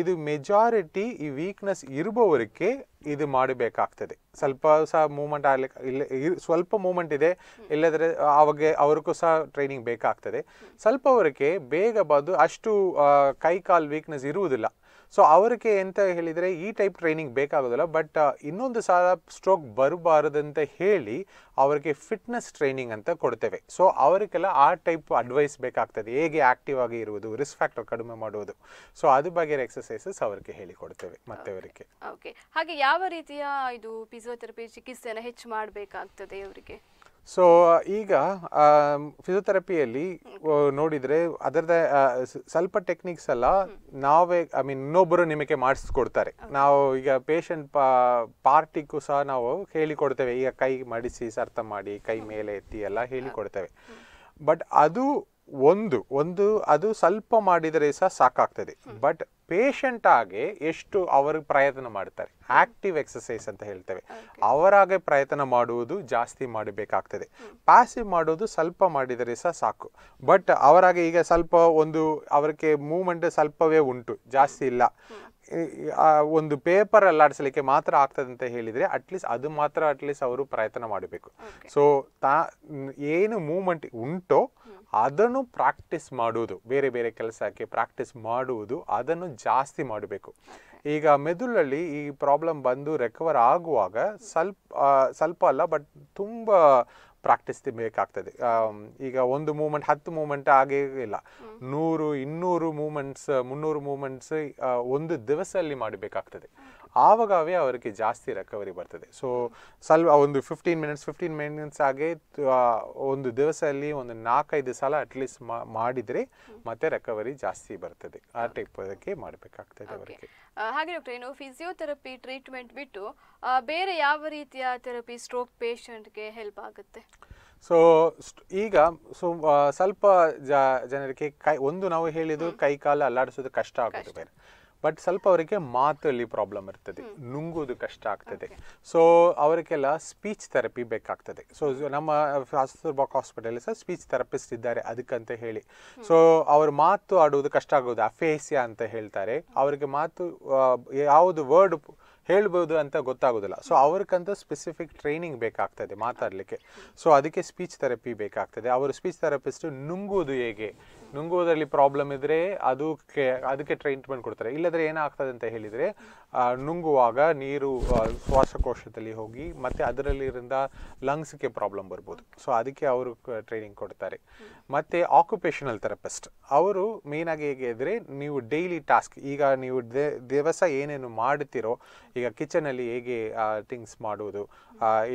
ಇದು ಮೆಜಾರಿಟಿ ಈ ವೀಕ್ನೆಸ್ ಇರುವವರಿಗೆ ಇದು ಮಾಡಬೇಕಾಗ್ತದೆ ಸ್ವಲ್ಪ ಸಹ ಮೂಮೆಂಟ್ ಆಗ್ಲಿಕ್ಕೆ ಇಲ್ಲ ಸ್ವಲ್ಪ ಮೂಮೆಂಟ್ ಇದೆ ಇಲ್ಲದ್ರೆ ಅವಾಗ ಅವ್ರಿಗೂ ಸಹ ಟ್ರೈನಿಂಗ್ ಬೇಕಾಗ್ತದೆ ಸ್ವಲ್ಪವರಿಗೆ ಬೇಗ ಬಂದು ಅಷ್ಟು ಕೈ ಕಾಲು ವೀಕ್ನೆಸ್ ಇರುವುದಿಲ್ಲ ಸೊ ಅವರಿಗೆ ಎಂತ ಹೇಳಿದರೆ ಈ ಟೈಪ್ ಟ್ರೈನಿಂಗ್ ಬೇಕಾಗೋದಿಲ್ಲ ಬಟ್ ಇನ್ನೊಂದು ಸಾಲ ಸ್ಟ್ರೋಕ್ ಬರಬಾರದು ಅಂತ ಹೇಳಿ ಅವರಿಗೆ ಫಿಟ್ನೆಸ್ ಟ್ರೈನಿಂಗ್ ಅಂತ ಕೊಡ್ತೇವೆ ಸೊ ಅವರಿಗೆಲ್ಲ ಆ ಟೈಪ್ ಅಡ್ವೈಸ್ ಬೇಕಾಗ್ತದೆ ಹೇಗೆ ಆಕ್ಟಿವ್ ಆಗಿ ಇರುವುದು ರಿಸ್ಕ್ ಫ್ಯಾಕ್ಟರ್ ಕಡಿಮೆ ಮಾಡುವುದು ಸೊ ಅದ್ರ ಬಗ್ಗೆ ಎಕ್ಸಸೈಸಸ್ ಅವರಿಗೆ ಹೇಳಿಕೊಡ್ತೇವೆ ಮತ್ತೆ ಅವರಿಗೆ ಓಕೆ ಹಾಗೆ ಯಾವ ರೀತಿಯ ಇದು ಫಿಸಿಯೋಥೆರಪಿ ಚಿಕಿತ್ಸೆಯನ್ನು ಹೆಚ್ಚು ಮಾಡಬೇಕಾಗ್ತದೆ ಅವರಿಗೆ ಸೊ ಈಗ ಫಿಸಿಯೋಥೆರಪಿಯಲ್ಲಿ ನೋಡಿದರೆ ಅದರದೇ ಸ್ವಲ್ಪ ಟೆಕ್ನಿಕ್ಸ್ ಎಲ್ಲ ನಾವೇ ಐ ಮೀನ್ ಇನ್ನೊಬ್ಬರು ನಿಮಗೆ ಮಾಡಿಸ್ಕೊಡ್ತಾರೆ ನಾವು ಈಗ ಪೇಷಂಟ್ ಪಾರ್ಟಿಗೂ ಸಹ ನಾವು ಹೇಳಿಕೊಡ್ತೇವೆ ಈಗ ಕೈ ಮಡಿಸಿ ಸರ್ತ ಮಾಡಿ ಕೈ ಮೇಲೆ ಎತ್ತಿ ಎಲ್ಲ ಹೇಳಿಕೊಡ್ತೇವೆ ಬಟ್ ಅದು ಒಂದು ಒಂದು ಅದು ಸ್ವಲ್ಪ ಮಾಡಿದರೆ ಸಹ ಸಾಕಾಗ್ತದೆ ಬಟ್ ಪೇಷಂಟ್ ಆಗಿ ಎಷ್ಟು ಅವರು ಪ್ರಯತ್ನ ಮಾಡ್ತಾರೆ ಆಕ್ಟಿವ್ ಎಕ್ಸಸೈಸ್ ಅಂತ ಹೇಳ್ತೇವೆ ಅವರಾಗೆ ಪ್ರಯತ್ನ ಮಾಡುವುದು ಜಾಸ್ತಿ ಮಾಡಬೇಕಾಗ್ತದೆ ಪ್ಯಾಸಿವ್ ಮಾಡೋದು ಸ್ವಲ್ಪ ಮಾಡಿದರೆ ಸಹ ಸಾಕು ಬಟ್ ಅವರಾಗೆ ಈಗ ಸ್ವಲ್ಪ ಒಂದು ಅವರಿಗೆ ಮೂವ್ಮೆಂಟ್ ಸ್ವಲ್ಪವೇ ಉಂಟು ಜಾಸ್ತಿ ಇಲ್ಲ ಒಂದು ಪೇಪರ್ ಅಲ್ಲಾಡಿಸಲಿಕ್ಕೆ ಮಾತ್ರ ಆಗ್ತದೆ ಅಂತ ಹೇಳಿದರೆ ಅಟ್ಲೀಸ್ಟ್ ಅದು ಮಾತ್ರ ಅಟ್ಲೀಸ್ಟ್ ಅವರು ಪ್ರಯತ್ನ ಮಾಡಬೇಕು ಸೊ ತಾ ಏನು ಮೂಮೆಂಟ್ ಉಂಟೋ ಅದನ್ನು ಪ್ರಾಕ್ಟೀಸ್ ಮಾಡುವುದು ಬೇರೆ ಬೇರೆ ಕೆಲಸಕ್ಕೆ ಪ್ರಾಕ್ಟೀಸ್ ಮಾಡುವುದು ಅದನ್ನು ಜಾಸ್ತಿ ಮಾಡಬೇಕು ಈಗ ಮೆದುಳಲ್ಲಿ ಈ ಪ್ರಾಬ್ಲಮ್ ಬಂದು ರೆಕವರ್ ಆಗುವಾಗ ಸ್ವಲ್ಪ ಸ್ವಲ್ಪ ಅಲ್ಲ ಬಟ್ ತುಂಬ ಪ್ರಾಕ್ಟೀಸ್ ಬೇಕಾಗ್ತದೆ ಈಗ ಒಂದು ಮೂಮೆಂಟ್ ಹತ್ತು ಮೂಮೆಂಟ್ ಆಗೇ ಇಲ್ಲ ನೂರು ಇನ್ನೂರು ಮೂಮೆಂಟ್ಸ್ ಮುನ್ನೂರು ಮೂಮೆಂಟ್ಸ್ ಒಂದು ದಿವಸದಲ್ಲಿ ಮಾಡಬೇಕಾಗ್ತದೆ ಆವಾಗವೇ ಅವರಿಗೆ ಜಾಸ್ತಿ ರಿಕವರಿ ಬರ್ತದೆ ಸೊ ಸ್ವಲ್ಪ ಒಂದು ಫಿಫ್ಟೀನ್ ಮಿನಿಟ್ಸ್ ಫಿಫ್ಟೀನ್ ಮಿನಿಟ್ಸ್ ಆಗಿ ಒಂದು ದಿವಸದಲ್ಲಿ ಒಂದು ನಾಲ್ಕೈದು ಸಲ ಅಟ್ಲೀಸ್ಟ್ ಮಾಡಿದರೆ ಮತ್ತೆ ರಿಕವರಿ ಜಾಸ್ತಿ ಬರ್ತದೆ ಆ ಟೈಪ್ ಅದಕ್ಕೆ ಮಾಡಬೇಕಾಗ್ತದೆ ಅವರಿಗೆ ಹಾಗೆ ಡಾಕ್ಟರ್ ಏನು ಫಿಸಿಯೋಥೆರಪಿ ಟ್ರೀಟ್ಮೆಂಟ್ ಬಿಟ್ಟು ಬೇರೆ ಯಾವ ರೀತಿಯ ಥೆರಪಿ ಸ್ಟ್ರೋಕ್ ಪೇಷಂಟ್ಗೆ ಹೆಲ್ಪ್ ಆಗುತ್ತೆ ಸೊ ಈಗ ಸೊ ಸ್ವಲ್ಪ ಜನರಿಗೆ ಕೈ ಒಂದು ನಾವು ಹೇಳಿದ್ದು ಕೈ ಕಾಲು ಅಲ್ಲಾಡಿಸೋದು ಕಷ್ಟ ಆಗುತ್ತೆ ಬೇರೆ ಬಟ್ ಸ್ವಲ್ಪ ಅವರಿಗೆ ಮಾತಲ್ಲಿ ಪ್ರಾಬ್ಲಮ್ ಇರ್ತದೆ ನುಂಗೋದು ಕಷ್ಟ ಆಗ್ತದೆ ಸೊ ಅವರಿಗೆಲ್ಲ ಸ್ಪೀಚ್ ಥೆರಪಿ ಬೇಕಾಗ್ತದೆ ಸೊ ನಮ್ಮ ಬಾಕ್ ಹಾಸ್ಪಿಟಲ್ ಸಹ ಸ್ಪೀಚ್ ಥೆರಪಿಸ್ಟ್ ಇದ್ದಾರೆ ಅದಕ್ಕಂತ ಹೇಳಿ ಸೊ ಅವ್ರ ಮಾತು ಆಡುವುದು ಕಷ್ಟ ಆಗೋದು ಅಫೇಸ್ಯಾ ಅಂತ ಹೇಳ್ತಾರೆ ಅವರಿಗೆ ಮಾತು ಯಾವುದು ವರ್ಡ್ ಹೇಳ್ಬೋದು ಅಂತ ಗೊತ್ತಾಗೋದಿಲ್ಲ ಸೊ ಅವ್ರಿಗಂತ ಸ್ಪೆಸಿಫಿಕ್ ಟ್ರೈನಿಂಗ್ ಬೇಕಾಗ್ತದೆ ಮಾತಾಡಲಿಕ್ಕೆ ಸೊ ಅದಕ್ಕೆ ಸ್ಪೀಚ್ ಥೆರಪಿ ಬೇಕಾಗ್ತದೆ ಅವರು ಸ್ಪೀಚ್ ಥೆರಪಿಸ್ಟ್ ನುಂಗುವುದು ಹೇಗೆ ನುಂಗುವುದರಲ್ಲಿ ಪ್ರಾಬ್ಲಮ್ ಇದ್ರೆ ಅದು ಅದಕ್ಕೆ ಟ್ರೀಟ್ಮೆಂಟ್ ಕೊಡ್ತಾರೆ ಇಲ್ಲದ್ರೆ ಏನಾಗ್ತದೆ ಅಂತ ಹೇಳಿದರೆ ನುಂಗುವಾಗ ನೀರು ಶ್ವಾಸಕೋಶದಲ್ಲಿ ಹೋಗಿ ಮತ್ತು ಅದರಲ್ಲಿರಿಂದ ಲಂಗ್ಸ್ಗೆ ಪ್ರಾಬ್ಲಮ್ ಬರ್ಬೋದು ಸೊ ಅದಕ್ಕೆ ಅವರು ಟ್ರೈನಿಂಗ್ ಕೊಡ್ತಾರೆ ಮತ್ತು ಆಕ್ಯುಪೇಷನಲ್ ಥೆರಪಿಸ್ಟ್ ಅವರು ಮೇಯ್ನಾಗಿ ಹೇಗೆ ಇದ್ದರೆ ನೀವು ಡೈಲಿ ಟಾಸ್ಕ್ ಈಗ ನೀವು ದಿವಸ ಏನೇನು ಮಾಡ್ತಿರೋ ಈಗ ಕಿಚನಲ್ಲಿ ಹೇಗೆ ಥಿಂಗ್ಸ್ ಮಾಡುವುದು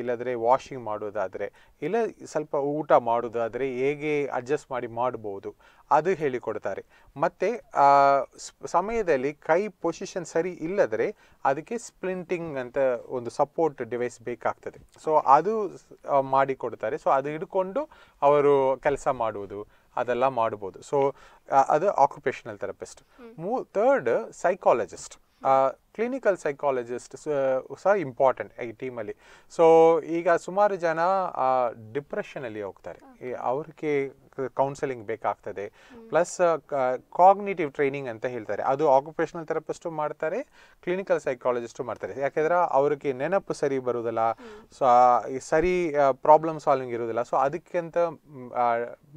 ಇಲ್ಲದ್ರೆ ವಾಷಿಂಗ್ ಮಾಡೋದಾದರೆ ಇಲ್ಲ ಸ್ವಲ್ಪ ಊಟ ಮಾಡೋದಾದರೆ ಹೇಗೆ ಅಡ್ಜಸ್ಟ್ ಮಾಡಿ ಮಾಡ್ಬೋದು ಅದು ಹೇಳಿಕೊಡ್ತಾರೆ ಮತ್ತು ಸಮಯದಲ್ಲಿ ಕೈ ಪೊಸಿಷನ್ ಸರಿ ಇಲ್ಲದರೆ ಅದಕ್ಕೆ ಸ್ಪ್ಲಿಂಟಿಂಗ್ ಅಂತ ಒಂದು ಸಪೋರ್ಟ್ ಡಿವೈಸ್ ಬೇಕಾಗ್ತದೆ ಸೊ ಅದು ಮಾಡಿಕೊಡ್ತಾರೆ ಸೊ ಅದು ಹಿಡ್ಕೊಂಡು ಅವರು ಕೆಲಸ ಮಾಡುವುದು ಅದೆಲ್ಲ ಮಾಡ್ಬೋದು ಸೊ ಅದು ಆಕ್ಯುಪೇಷನಲ್ ಥೆರಪಿಸ್ಟ್ ಮೂ ಥರ್ಡ್ ಸೈಕಾಲಜಿಸ್ಟ್ ಕ್ಲಿನಿಕಲ್ ಸೈಕಾಲಜಿಸ್ಟ್ ಸಹ ಇಂಪಾರ್ಟೆಂಟ್ ಈ ಟೀಮಲ್ಲಿ ಸೊ ಈಗ ಸುಮಾರು ಜನ ಡಿಪ್ರೆಷನಲ್ಲಿ ಹೋಗ್ತಾರೆ ಅವ್ರಿಗೆ ಕೌನ್ಸೆಲಿಂಗ್ ಬೇಕಾಗ್ತದೆ ಪ್ಲಸ್ ಕಾಗ್ನೇಟಿವ್ ಟ್ರೈನಿಂಗ್ ಅಂತ ಹೇಳ್ತಾರೆ ಅದು ಆಕ್ಯುಪೇಷನಲ್ ಥೆರಪಿಸ್ಟು ಮಾಡ್ತಾರೆ ಕ್ಲಿನಿಕಲ್ ಸೈಕಾಲಜಿಸ್ಟು ಮಾಡ್ತಾರೆ ಯಾಕೆಂದ್ರೆ ಅವ್ರಿಗೆ ನೆನಪು ಸರಿ ಬರುವುದಿಲ್ಲ ಸೊ ಸರಿ ಪ್ರಾಬ್ಲಮ್ ಸಾಲ್ವಿಂಗ್ ಇರೋದಿಲ್ಲ ಸೊ ಅದಕ್ಕಿಂತ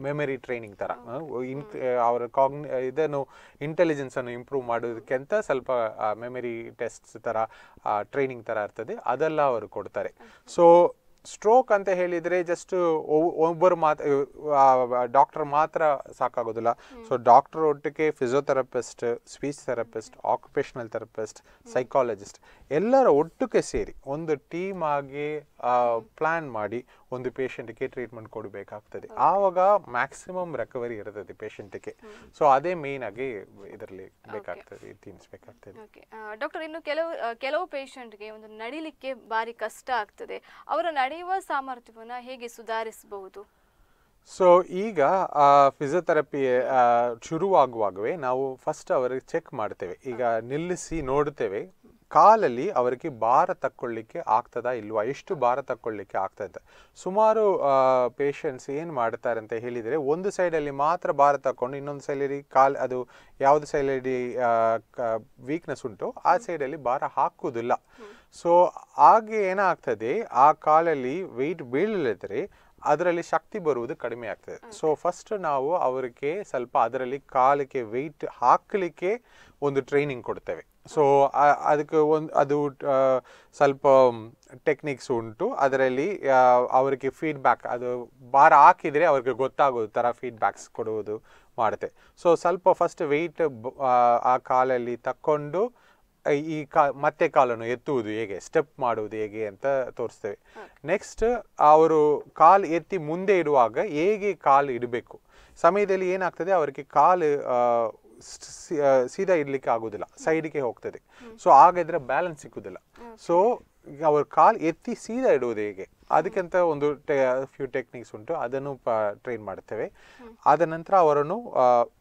ಮೆಮರಿ ಟ್ರೈನಿಂಗ್ ಥರ ಇನ್ ಅವರ ಕಾಗ್ನಿ ಇದನ್ನು ಇಂಟೆಲಿಜೆನ್ಸನ್ನು ಇಂಪ್ರೂವ್ ಮಾಡೋದಕ್ಕಿಂತ ಸ್ವಲ್ಪ ಮೆಮರಿ ಟೆಸ್ಟ್ಸ್ ಥರ ಟ್ರೈನಿಂಗ್ ಥರ ಇರ್ತದೆ ಅದೆಲ್ಲ ಅವರು ಕೊಡ್ತಾರೆ ಸೊ ಸ್ಟ್ರೋಕ್ ಅಂತ ಹೇಳಿದರೆ ಜಸ್ಟ್ ಒಬ್ಬರು ಮಾತ್ರ ಡಾಕ್ಟರ್ ಮಾತ್ರ ಸಾಕಾಗೋದಿಲ್ಲ ಸೊ ಡಾಕ್ಟರ್ ಒಟ್ಟಿಗೆ physiotherapist speech therapist occupational therapist psychologist ಎಲ್ಲರ ಒಟ್ಟಿಗೆ ಸೇರಿ ಒಂದು ಟೀಮ್ ಆಗಿ ಪ್ಲಾನ್ ಮಾಡಿ ಒಂದು ಪೇಷಂಟ್ಗೆ ಟ್ರೀಟ್ಮೆಂಟ್ ಕೊಡಬೇಕಾಗ್ತದೆ ಆವಾಗ ಮ್ಯಾಕ್ಸಿಮಮ್ ರೆಕವರಿ ಇರ್ತದೆ ಪೇಷಂಟ್ಗೆ ಸೊ ಅದೇ ಮೇನ್ ಆಗಿ ಇದರಲ್ಲಿ ಬೇಕಾಗ್ತದೆ ತಿನ್ನಿಸ್ಬೇಕಾಗ್ತದೆ ಡಾಕ್ಟರ್ ಇನ್ನು ಕೆಲವು ಕೆಲವು ಪೇಷಂಟ್ಗೆ ಒಂದು ನಡಿಲಿಕ್ಕೆ ಭಾರಿ ಕಷ್ಟ ಆಗ್ತದೆ ಅವರ ನಡಿ ನಡೆಯುವ ಸಾಮರ್ಥ್ಯವನ್ನು ಹೇಗೆ ಸುಧಾರಿಸಬಹುದು ಸೊ ಈಗ ಫಿಸಿಯೋಥೆರಪಿ ಶುರುವಾಗುವಾಗವೇ ನಾವು ಫಸ್ಟ್ ಅವರಿಗೆ ಚೆಕ್ ಮಾಡ್ತೇವೆ ಈಗ ನಿಲ್ಲಿಸಿ ನೋಡ್ತೇವೆ ಕಾಲಲ್ಲಿ ಅವರಿಗೆ ಭಾರ ತಕ್ಕೊಳ್ಳಿಕ್ಕೆ ಆಗ್ತದಾ ಇಲ್ವಾ ಎಷ್ಟು ಭಾರ ತಕ್ಕೊಳ್ಳಿಕ್ಕೆ ಆಗ್ತದೆ ಸುಮಾರು ಪೇಷಂಟ್ಸ್ ಏನು ಮಾಡ್ತಾರೆ ಅಂತ ಹೇಳಿದರೆ ಒಂದು ಸೈಡಲ್ಲಿ ಮಾತ್ರ ಭಾರ ತಕ್ಕೊಂಡು ಇನ್ನೊಂದು ಸೈಡಲ್ಲಿ ಕಾಲ್ ಅದು ಯಾವುದು ಸೈಡಲ್ಲಿ ವೀಕ್ನೆಸ್ ಉಂಟು ಆ ಸೈಡಲ್ಲಿ ಭಾರ ಹಾಕುವುದಿಲ್ಲ ಸೊ ಹಾಗೆ ಏನಾಗ್ತದೆ ಆ ಕಾಲಲ್ಲಿ ವೆಯ್ಟ್ ಬೀಳಲಿದ್ರೆ ಅದರಲ್ಲಿ ಶಕ್ತಿ ಬರುವುದು ಕಡಿಮೆ ಆಗ್ತದೆ ಸೊ ಫಸ್ಟ್ ನಾವು ಅವರಿಗೆ ಸ್ವಲ್ಪ ಅದರಲ್ಲಿ ಕಾಲಕ್ಕೆ ವೆಯ್ಟ್ ಹಾಕಲಿಕ್ಕೆ ಒಂದು ಟ್ರೈನಿಂಗ್ ಕೊಡ್ತೇವೆ ಸೊ ಅದಕ್ಕೆ ಒಂದು ಅದು ಸ್ವಲ್ಪ ಟೆಕ್ನಿಕ್ಸ್ ಉಂಟು ಅದರಲ್ಲಿ ಅವರಿಗೆ ಫೀಡ್ಬ್ಯಾಕ್ ಅದು ಭಾರ ಹಾಕಿದರೆ ಅವ್ರಿಗೆ ಗೊತ್ತಾಗೋದು ಥರ ಫೀಡ್ಬ್ಯಾಕ್ಸ್ ಕೊಡುವುದು ಮಾಡುತ್ತೆ ಸೊ ಸ್ವಲ್ಪ ಫಸ್ಟ್ ವೆಯ್ಟ್ ಆ ಕಾಲಲ್ಲಿ ತಕ್ಕೊಂಡು ಈ ಕಾ ಮತ್ತೆ ಕಾಲನ್ನು ಎತ್ತುವುದು ಹೇಗೆ ಸ್ಟೆಪ್ ಮಾಡುವುದು ಹೇಗೆ ಅಂತ ತೋರಿಸ್ತೇವೆ ನೆಕ್ಸ್ಟ್ ಅವರು ಕಾಲು ಎತ್ತಿ ಮುಂದೆ ಇಡುವಾಗ ಹೇಗೆ ಕಾಲು ಇಡಬೇಕು ಸಮಯದಲ್ಲಿ ಏನಾಗ್ತದೆ ಅವರಿಗೆ ಕಾಲು ಸೀದಾ ಇಡ್ಲಿಕ್ಕೆ ಆಗೋದಿಲ್ಲ ಸೈಡಿಗೆ ಹೋಗ್ತದೆ ಸೊ ಹಾಗಿದ್ರೆ ಬ್ಯಾಲೆನ್ಸ್ ಸಿಕ್ಕುದಿಲ್ಲ ಸೊ ಅವ್ರ ಕಾಲ್ ಎತ್ತಿ ಸೀದಾ ಇಡುವುದು ಹೇಗೆ ಅದಕ್ಕಿಂತ ಒಂದು ಫ್ಯೂ ಟೆಕ್ನಿಕ್ಸ್ ಉಂಟು ಅದನ್ನು ಟ್ರೈನ್ ಮಾಡ್ತೇವೆ ಆದ ನಂತರ ಅವರನ್ನು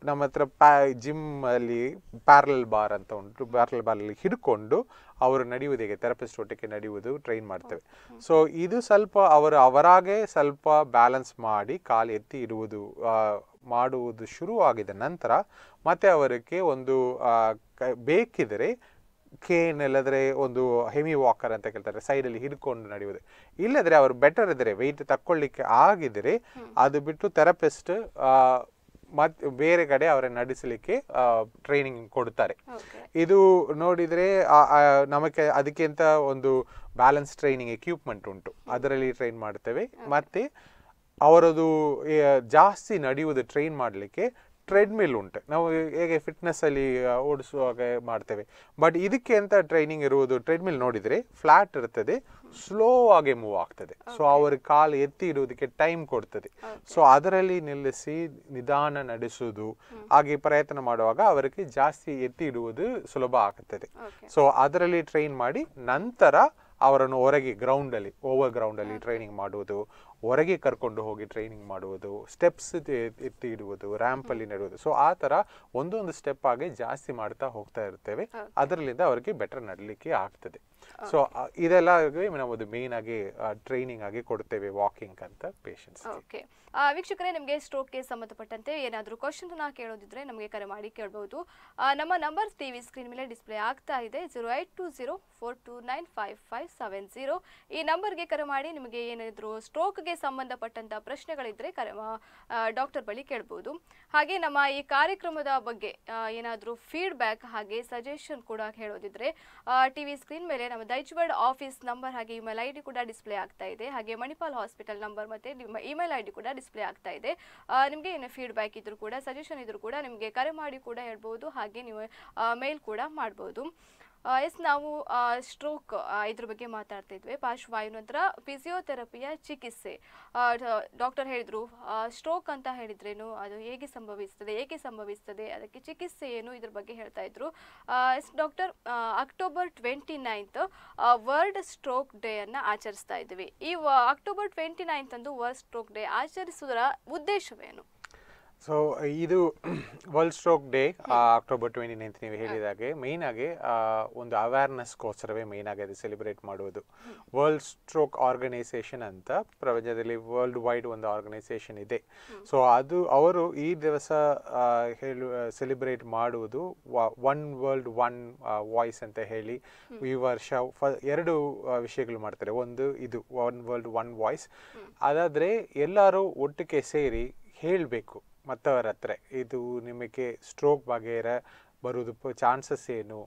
ನಮ್ಮ ಹತ್ರ ಪ್ಯಾ ಜಿಮ್ ಅಲ್ಲಿ ಪ್ಯಾರಲ್ ಬಾರ್ ಅಂತ ಉಂಟು ಪ್ಯಾರಲ್ ಅಲ್ಲಿ ಹಿಡ್ಕೊಂಡು ಅವರು ನಡೆಯುವುದು ಹೇಗೆ ಥೆರಪಿಸ್ಟ್ ಒಟ್ಟಿಗೆ ನಡೆಯುವುದು ಟ್ರೈನ್ ಮಾಡ್ತೇವೆ ಸೊ ಇದು ಸ್ವಲ್ಪ ಅವರು ಅವರಾಗೆ ಸ್ವಲ್ಪ ಬ್ಯಾಲೆನ್ಸ್ ಮಾಡಿ ಕಾಲು ಎತ್ತಿ ಇಡುವುದು ಮಾಡುವುದು ಶುರುವಾಗಿದ ನಂತರ ಮತ್ತೆ ಅವರಿಗೆ ಒಂದು ಬೇಕಿದರೆ ಕೇನ್ ಇಲ್ಲದ್ರೆ ಒಂದು ಹೆಮಿ ವಾಕರ್ ಅಂತ ಕೇಳ್ತಾರೆ ಸೈಡಲ್ಲಿ ಹಿಡ್ಕೊಂಡು ನಡೆಯುವುದು ಇಲ್ಲದ್ರೆ ಅವರು ಬೆಟರ್ ಇದ್ದರೆ ವೆಯ್ಟ್ ತಕ್ಕೊಳ್ಳಿಕ್ಕೆ ಆಗಿದರೆ ಅದು ಬಿಟ್ಟು ಥೆರಪಿಸ್ಟ್ ಮತ್ ಬೇರೆ ಕಡೆ ಅವರ ನಡೆಸಲಿಕ್ಕೆ ಟ್ರೈನಿಂಗ್ ಕೊಡ್ತಾರೆ ಇದು ನೋಡಿದರೆ ನಮಗೆ ಅದಕ್ಕಿಂತ ಒಂದು ಬ್ಯಾಲೆನ್ಸ್ ಟ್ರೈನಿಂಗ್ ಎಕ್ವಿಪ್ಮೆಂಟ್ ಉಂಟು ಅದರಲ್ಲಿ ಟ್ರೈನ್ ಮಾಡ್ತೇವೆ ಮತ್ತು ಅವರದು ಜಾಸ್ತಿ ನಡೆಯುವುದು ಟ್ರೈನ್ ಮಾಡಲಿಕ್ಕೆ ಟ್ರೆಡ್ಮಿಲ್ ಉಂಟು ನಾವು ಹೇಗೆ ಫಿಟ್ನೆಸ್ಸಲ್ಲಿ ಓಡಿಸುವಾಗ ಮಾಡ್ತೇವೆ ಬಟ್ ಇದಕ್ಕೆ ಎಂತ ಟ್ರೈನಿಂಗ್ ಇರುವುದು ಟ್ರೆಡ್ಮಿಲ್ ನೋಡಿದರೆ ಫ್ಲ್ಯಾಟ್ ಇರ್ತದೆ ಸ್ಲೋ ಆಗಿ ಮೂವ್ ಆಗ್ತದೆ ಸೊ ಅವರ ಕಾಲು ಎತ್ತಿ ಇಡುವುದಕ್ಕೆ ಟೈಮ್ ಕೊಡ್ತದೆ ಸೊ ಅದರಲ್ಲಿ ನಿಲ್ಲಿಸಿ ನಿಧಾನ ನಡೆಸುವುದು ಹಾಗೆ ಪ್ರಯತ್ನ ಮಾಡುವಾಗ ಅವರಿಗೆ ಜಾಸ್ತಿ ಎತ್ತಿ ಇಡುವುದು ಸುಲಭ ಆಗ್ತದೆ ಸೊ ಅದರಲ್ಲಿ ಟ್ರೈನ್ ಮಾಡಿ ನಂತರ ಅವರನ್ನು ಹೊರಗೆ ಗ್ರೌಂಡಲ್ಲಿ ಓವರ್ ಗ್ರೌಂಡಲ್ಲಿ ಟ್ರೈನಿಂಗ್ ಮಾಡುವುದು ಹೊರಗೆ ಕರ್ಕೊಂಡು ಹೋಗಿ ಟ್ರೈನಿಂಗ್ ಮಾಡುವುದು ಸ್ಟೆಪ್ಸ್ ಎತ್ತಿ ಇಡುವುದು ರ್ಯಾಂಪಲ್ಲಿ ನೆಡುವುದು ಸೊ ಆ ಥರ ಒಂದೊಂದು ಸ್ಟೆಪ್ ಆಗಿ ಜಾಸ್ತಿ ಮಾಡ್ತಾ ಹೋಗ್ತಾ ಇರ್ತೇವೆ ಅದರಲ್ಲಿಂದ ಅವರಿಗೆ ಬೆಟರ್ ನಡಲಿಕ್ಕೆ ಆಗ್ತದೆ ಸೊ ಇದೆಲ್ಲ ನಾವು ಮೇನ್ ಆಗಿ ಟ್ರೈನಿಂಗ್ ಆಗಿ ಕೊಡ್ತೇವೆ ವಾಕಿಂಗ್ ಅಂತ ಪೇಷಂಟ್ಸ್ ಓಕೆ ವೀಕ್ಷಕರೇ ನಿಮಗೆ ಸ್ಟ್ರೋಕ್ಗೆ ಸಂಬಂಧಪಟ್ಟಂತೆ ಏನಾದರೂ ನಾ ಕೇಳೋದಿದ್ರೆ ನಮಗೆ ಕರೆ ಮಾಡಿ ಕೇಳಬಹುದು ನಮ್ಮ ನಂಬರ್ ಟಿವಿ ಸ್ಕ್ರೀನ್ ಮೇಲೆ ಡಿಸ್ಪ್ಲೇ ಆಗ್ತಾ ಇದೆ zero eight two zero four two nine five five seven zero ಈ ನಂಬರ್ಗೆ ಕರೆ ಮಾಡಿ ನಿಮಗೆ ಏನಾದರೂ ಸ್ಟ್ರೋಕ್ಗೆ ಸಂಬಂಧಪಟ್ಟಂಥ ಪ್ರಶ್ನೆಗಳಿದ್ದರೆ ಕರೆ ಡಾಕ್ಟರ್ ಬಳಿ ಕೇಳಬಹುದು ಹಾಗೆ ನಮ್ಮ ಈ ಕಾರ್ಯಕ್ರಮದ ಬಗ್ಗೆ ಏನಾದರೂ ಫೀಡ್ಬ್ಯಾಕ್ ಹಾಗೆ ಸಜೆಷನ್ ಕೂಡ ಹೇಳೋದಿದ್ರೆ ಟಿವಿ ಸ್ಕ್ರೀನ್ ಮೇಲೆ ನಮ್ಮ ದೈಚವಾಡ್ ಆಫೀಸ್ ನಂಬರ್ ಹಾಗೆ ಇಮೇಲ್ ಐ ಡಿ ಕೂಡ ಡಿಸ್ಪ್ಲೇ ಆಗ್ತಾ ಇದೆ ಹಾಗೆ ಮಣಿಪಾಲ್ ಹಾಸ್ಪಿಟಲ್ ನಂಬರ್ ಮತ್ತೆ ನಿಮ್ಮ ಇಮೇಲ್ ಐ ಕೂಡ ಡಿಸ್ಪ್ಲೇ ಆಗ್ತಾ ಇದೆ ನಿಮಗೆ ಏನು ಫೀಡ್ಬ್ಯಾಕ್ ಇದ್ರೂ ಕೂಡ ಸಜೆಷನ್ ಇದ್ರೂ ಕೂಡ ನಿಮಗೆ ಕರೆ ಮಾಡಿ ಕೂಡ ಹೇಳ್ಬೋದು ಹಾಗೆ ನೀವು ಮೇಲ್ ಕೂಡ ಮಾಡ್ಬೋದು ಎಸ್ ನಾವು ಸ್ಟ್ರೋಕ್ ಇದ್ರ ಬಗ್ಗೆ ಇದ್ವಿ ಪಾರ್ಶ್ವವಾಯು ನಂತರ ಫಿಸಿಯೋಥೆರಪಿಯ ಚಿಕಿತ್ಸೆ ಡಾಕ್ಟರ್ ಹೇಳಿದ್ರು ಸ್ಟ್ರೋಕ್ ಅಂತ ಹೇಳಿದ್ರೇನು ಅದು ಹೇಗೆ ಸಂಭವಿಸ್ತದೆ ಹೇಗೆ ಸಂಭವಿಸ್ತದೆ ಅದಕ್ಕೆ ಚಿಕಿತ್ಸೆ ಏನು ಇದ್ರ ಬಗ್ಗೆ ಹೇಳ್ತಾ ಇದ್ರು yes doctor October twenty ninth world stroke day ಅನ್ನ ಆಚರಿಸ್ತಾ ಇದ್ವಿ ಈ ಅಕ್ಟೋಬರ್ ಟ್ವೆಂಟಿ ನೈನ್ತ್ ಅಂದು ವರ್ಲ್ಡ್ ಸ್ಟ್ರೋಕ್ ಡೇ ಆಚರಿಸುವುದರ ಉದ್ದೇಶವೇನು ಸೊ ಇದು world stroke day October twenty ninth ನೀವು ಹೇಳಿದಾಗೆ ಮೇಯ್ನ್ ಒಂದು ಅವೇರ್ನೆಸ್ಗೋಸ್ಕರವೇ ಮೇಯ್ನ್ ಆಗಿ ಅದು ಸೆಲೆಬ್ರೇಟ್ ಮಾಡುವುದು ವರ್ಲ್ಡ್ ಸ್ಟ್ರೋಕ್ ಆರ್ಗನೈಸೇಷನ್ ಅಂತ ಪ್ರಪಂಚದಲ್ಲಿ ವರ್ಲ್ಡ್ ವೈಡ್ ಒಂದು ಆರ್ಗನೈಸೇಷನ್ ಇದೆ ಸೊ ಅದು ಅವರು ಈ ದಿವಸ ಹೇಳು ಸೆಲೆಬ್ರೇಟ್ ಮಾಡುವುದು ಒನ್ ವರ್ಲ್ಡ್ ಒನ್ ವಾಯ್ಸ್ ಅಂತ ಹೇಳಿ ಈ ವರ್ಷ ಫ ಎರಡು ವಿಷಯಗಳು ಮಾಡ್ತಾರೆ ಒಂದು ಇದು ಒನ್ ವರ್ಲ್ಡ್ ಒನ್ ವಾಯ್ಸ್ ಅದಾದರೆ ಎಲ್ಲರೂ ಒಟ್ಟಿಗೆ ಸೇರಿ ಹೇಳಬೇಕು ಮತ್ತವರ ಹತ್ರ ಇದು ನಿಮಗೆ ಸ್ಟ್ರೋಕ್ ಬಗೆಯರ ಬರುವುದು ಚಾನ್ಸಸ್ ಏನು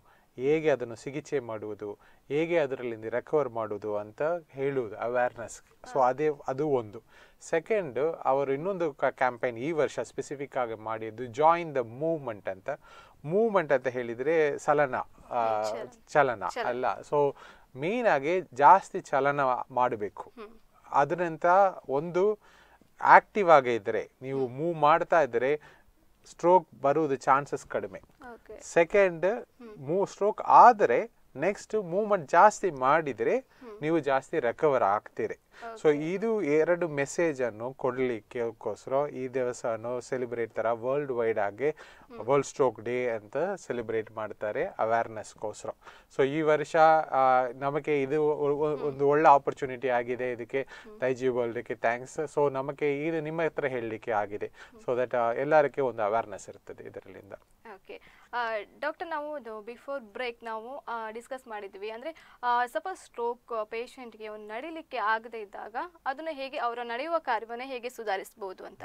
ಹೇಗೆ ಅದನ್ನು ಸಿಗಿಚೆ ಮಾಡುವುದು ಹೇಗೆ ಅದರಲ್ಲಿಂದ ರೆಕವರ್ ಮಾಡುವುದು ಅಂತ ಹೇಳುವುದು ಅವೇರ್ನೆಸ್ ಸೊ ಅದೇ ಅದು ಒಂದು ಸೆಕೆಂಡು ಅವರು ಇನ್ನೊಂದು ಕ್ಯಾಂಪೇನ್ ಈ ವರ್ಷ ಸ್ಪೆಸಿಫಿಕ್ ಆಗಿ ಮಾಡಿದ್ದು ಜಾಯಿನ್ ದ ಮೂವ್ಮೆಂಟ್ ಅಂತ ಮೂವ್ಮೆಂಟ್ ಅಂತ ಹೇಳಿದರೆ ಚಲನ ಚಲನ ಅಲ್ಲ ಸೊ ಮೇಯ್ನಾಗಿ ಜಾಸ್ತಿ ಚಲನ ಮಾಡಬೇಕು ಅದರಂತ ಒಂದು ಆಕ್ಟಿವ್ ಆಗಿ ಇದ್ದರೆ ನೀವು ಮೂವ್ ಮಾಡ್ತಾ ಇದ್ದರೆ ಸ್ಟ್ರೋಕ್ ಬರುವುದು ಚಾನ್ಸಸ್ ಕಡಿಮೆ ಸೆಕೆಂಡ್ ಮೂವ್ ಸ್ಟ್ರೋಕ್ ಆದರೆ ನೆಕ್ಸ್ಟ್ ಮೂವ್ಮೆಂಟ್ ಜಾಸ್ತಿ ಮಾಡಿದರೆ ನೀವು ಜಾಸ್ತಿ ರೆಕವರ್ ಆಗ್ತೀರಿ ಸೊ ಇದು ಎರಡು ಮೆಸೇಜ್ ಅನ್ನು ಕೊಡ್ಲಿಕ್ಕೆ ಈ ದಿವಸ ಸೆಲೆಬ್ರೇಟ್ ಥರ ವರ್ಲ್ಡ್ ವೈಡ್ ಆಗಿ ವರ್ಲ್ಡ್ ಸ್ಟ್ರೋಕ್ ಡೇ ಅಂತ ಸೆಲೆಬ್ರೇಟ್ ಮಾಡ್ತಾರೆ ಅವೇರ್ನೆಸ್ಗೋಸ್ಕರ ಸೊ ಈ ವರ್ಷ ನಮಗೆ ಇದು ಒಂದು ಒಳ್ಳೆ ಆಪರ್ಚುನಿಟಿ ಆಗಿದೆ ಇದಕ್ಕೆ ತೈಜಿ ವರ್ಲ್ಡ್ಗೆ ಥ್ಯಾಂಕ್ಸ್ ಸೊ ನಮಗೆ ಇದು ನಿಮ್ಮ ಹತ್ರ ಹೇಳಲಿಕ್ಕೆ ಆಗಿದೆ ಸೊ ದಟ್ ಎಲ್ಲರಿಗೆ ಒಂದು ಅವೇರ್ನೆಸ್ ಇರ್ತದೆ ಇದರಲ್ಲಿಂದ ಓಕೆ ಡಾಕ್ಟರ್ ನಾವು ಅದು ಬಿಫೋರ್ ಬ್ರೇಕ್ ನಾವು ಡಿಸ್ಕಸ್ ಮಾಡಿದ್ವಿ ಅಂದ್ರೆ ಸಪೋಸ್ ಸ್ಟ್ರೋಕ್ ಪೇಷಂಟ್ಗೆ ಒಂದು ನಡಿಲಿಕ್ಕೆ ಆಗದೆ ಇದ್ದಾಗ ಅದನ್ನ ಹೇಗೆ ಅವರ ನಡೆಯುವ ಕಾರ್ಯವನ್ನು ಹೇಗೆ ಸುಧಾರಿಸಬಹುದು ಅಂತ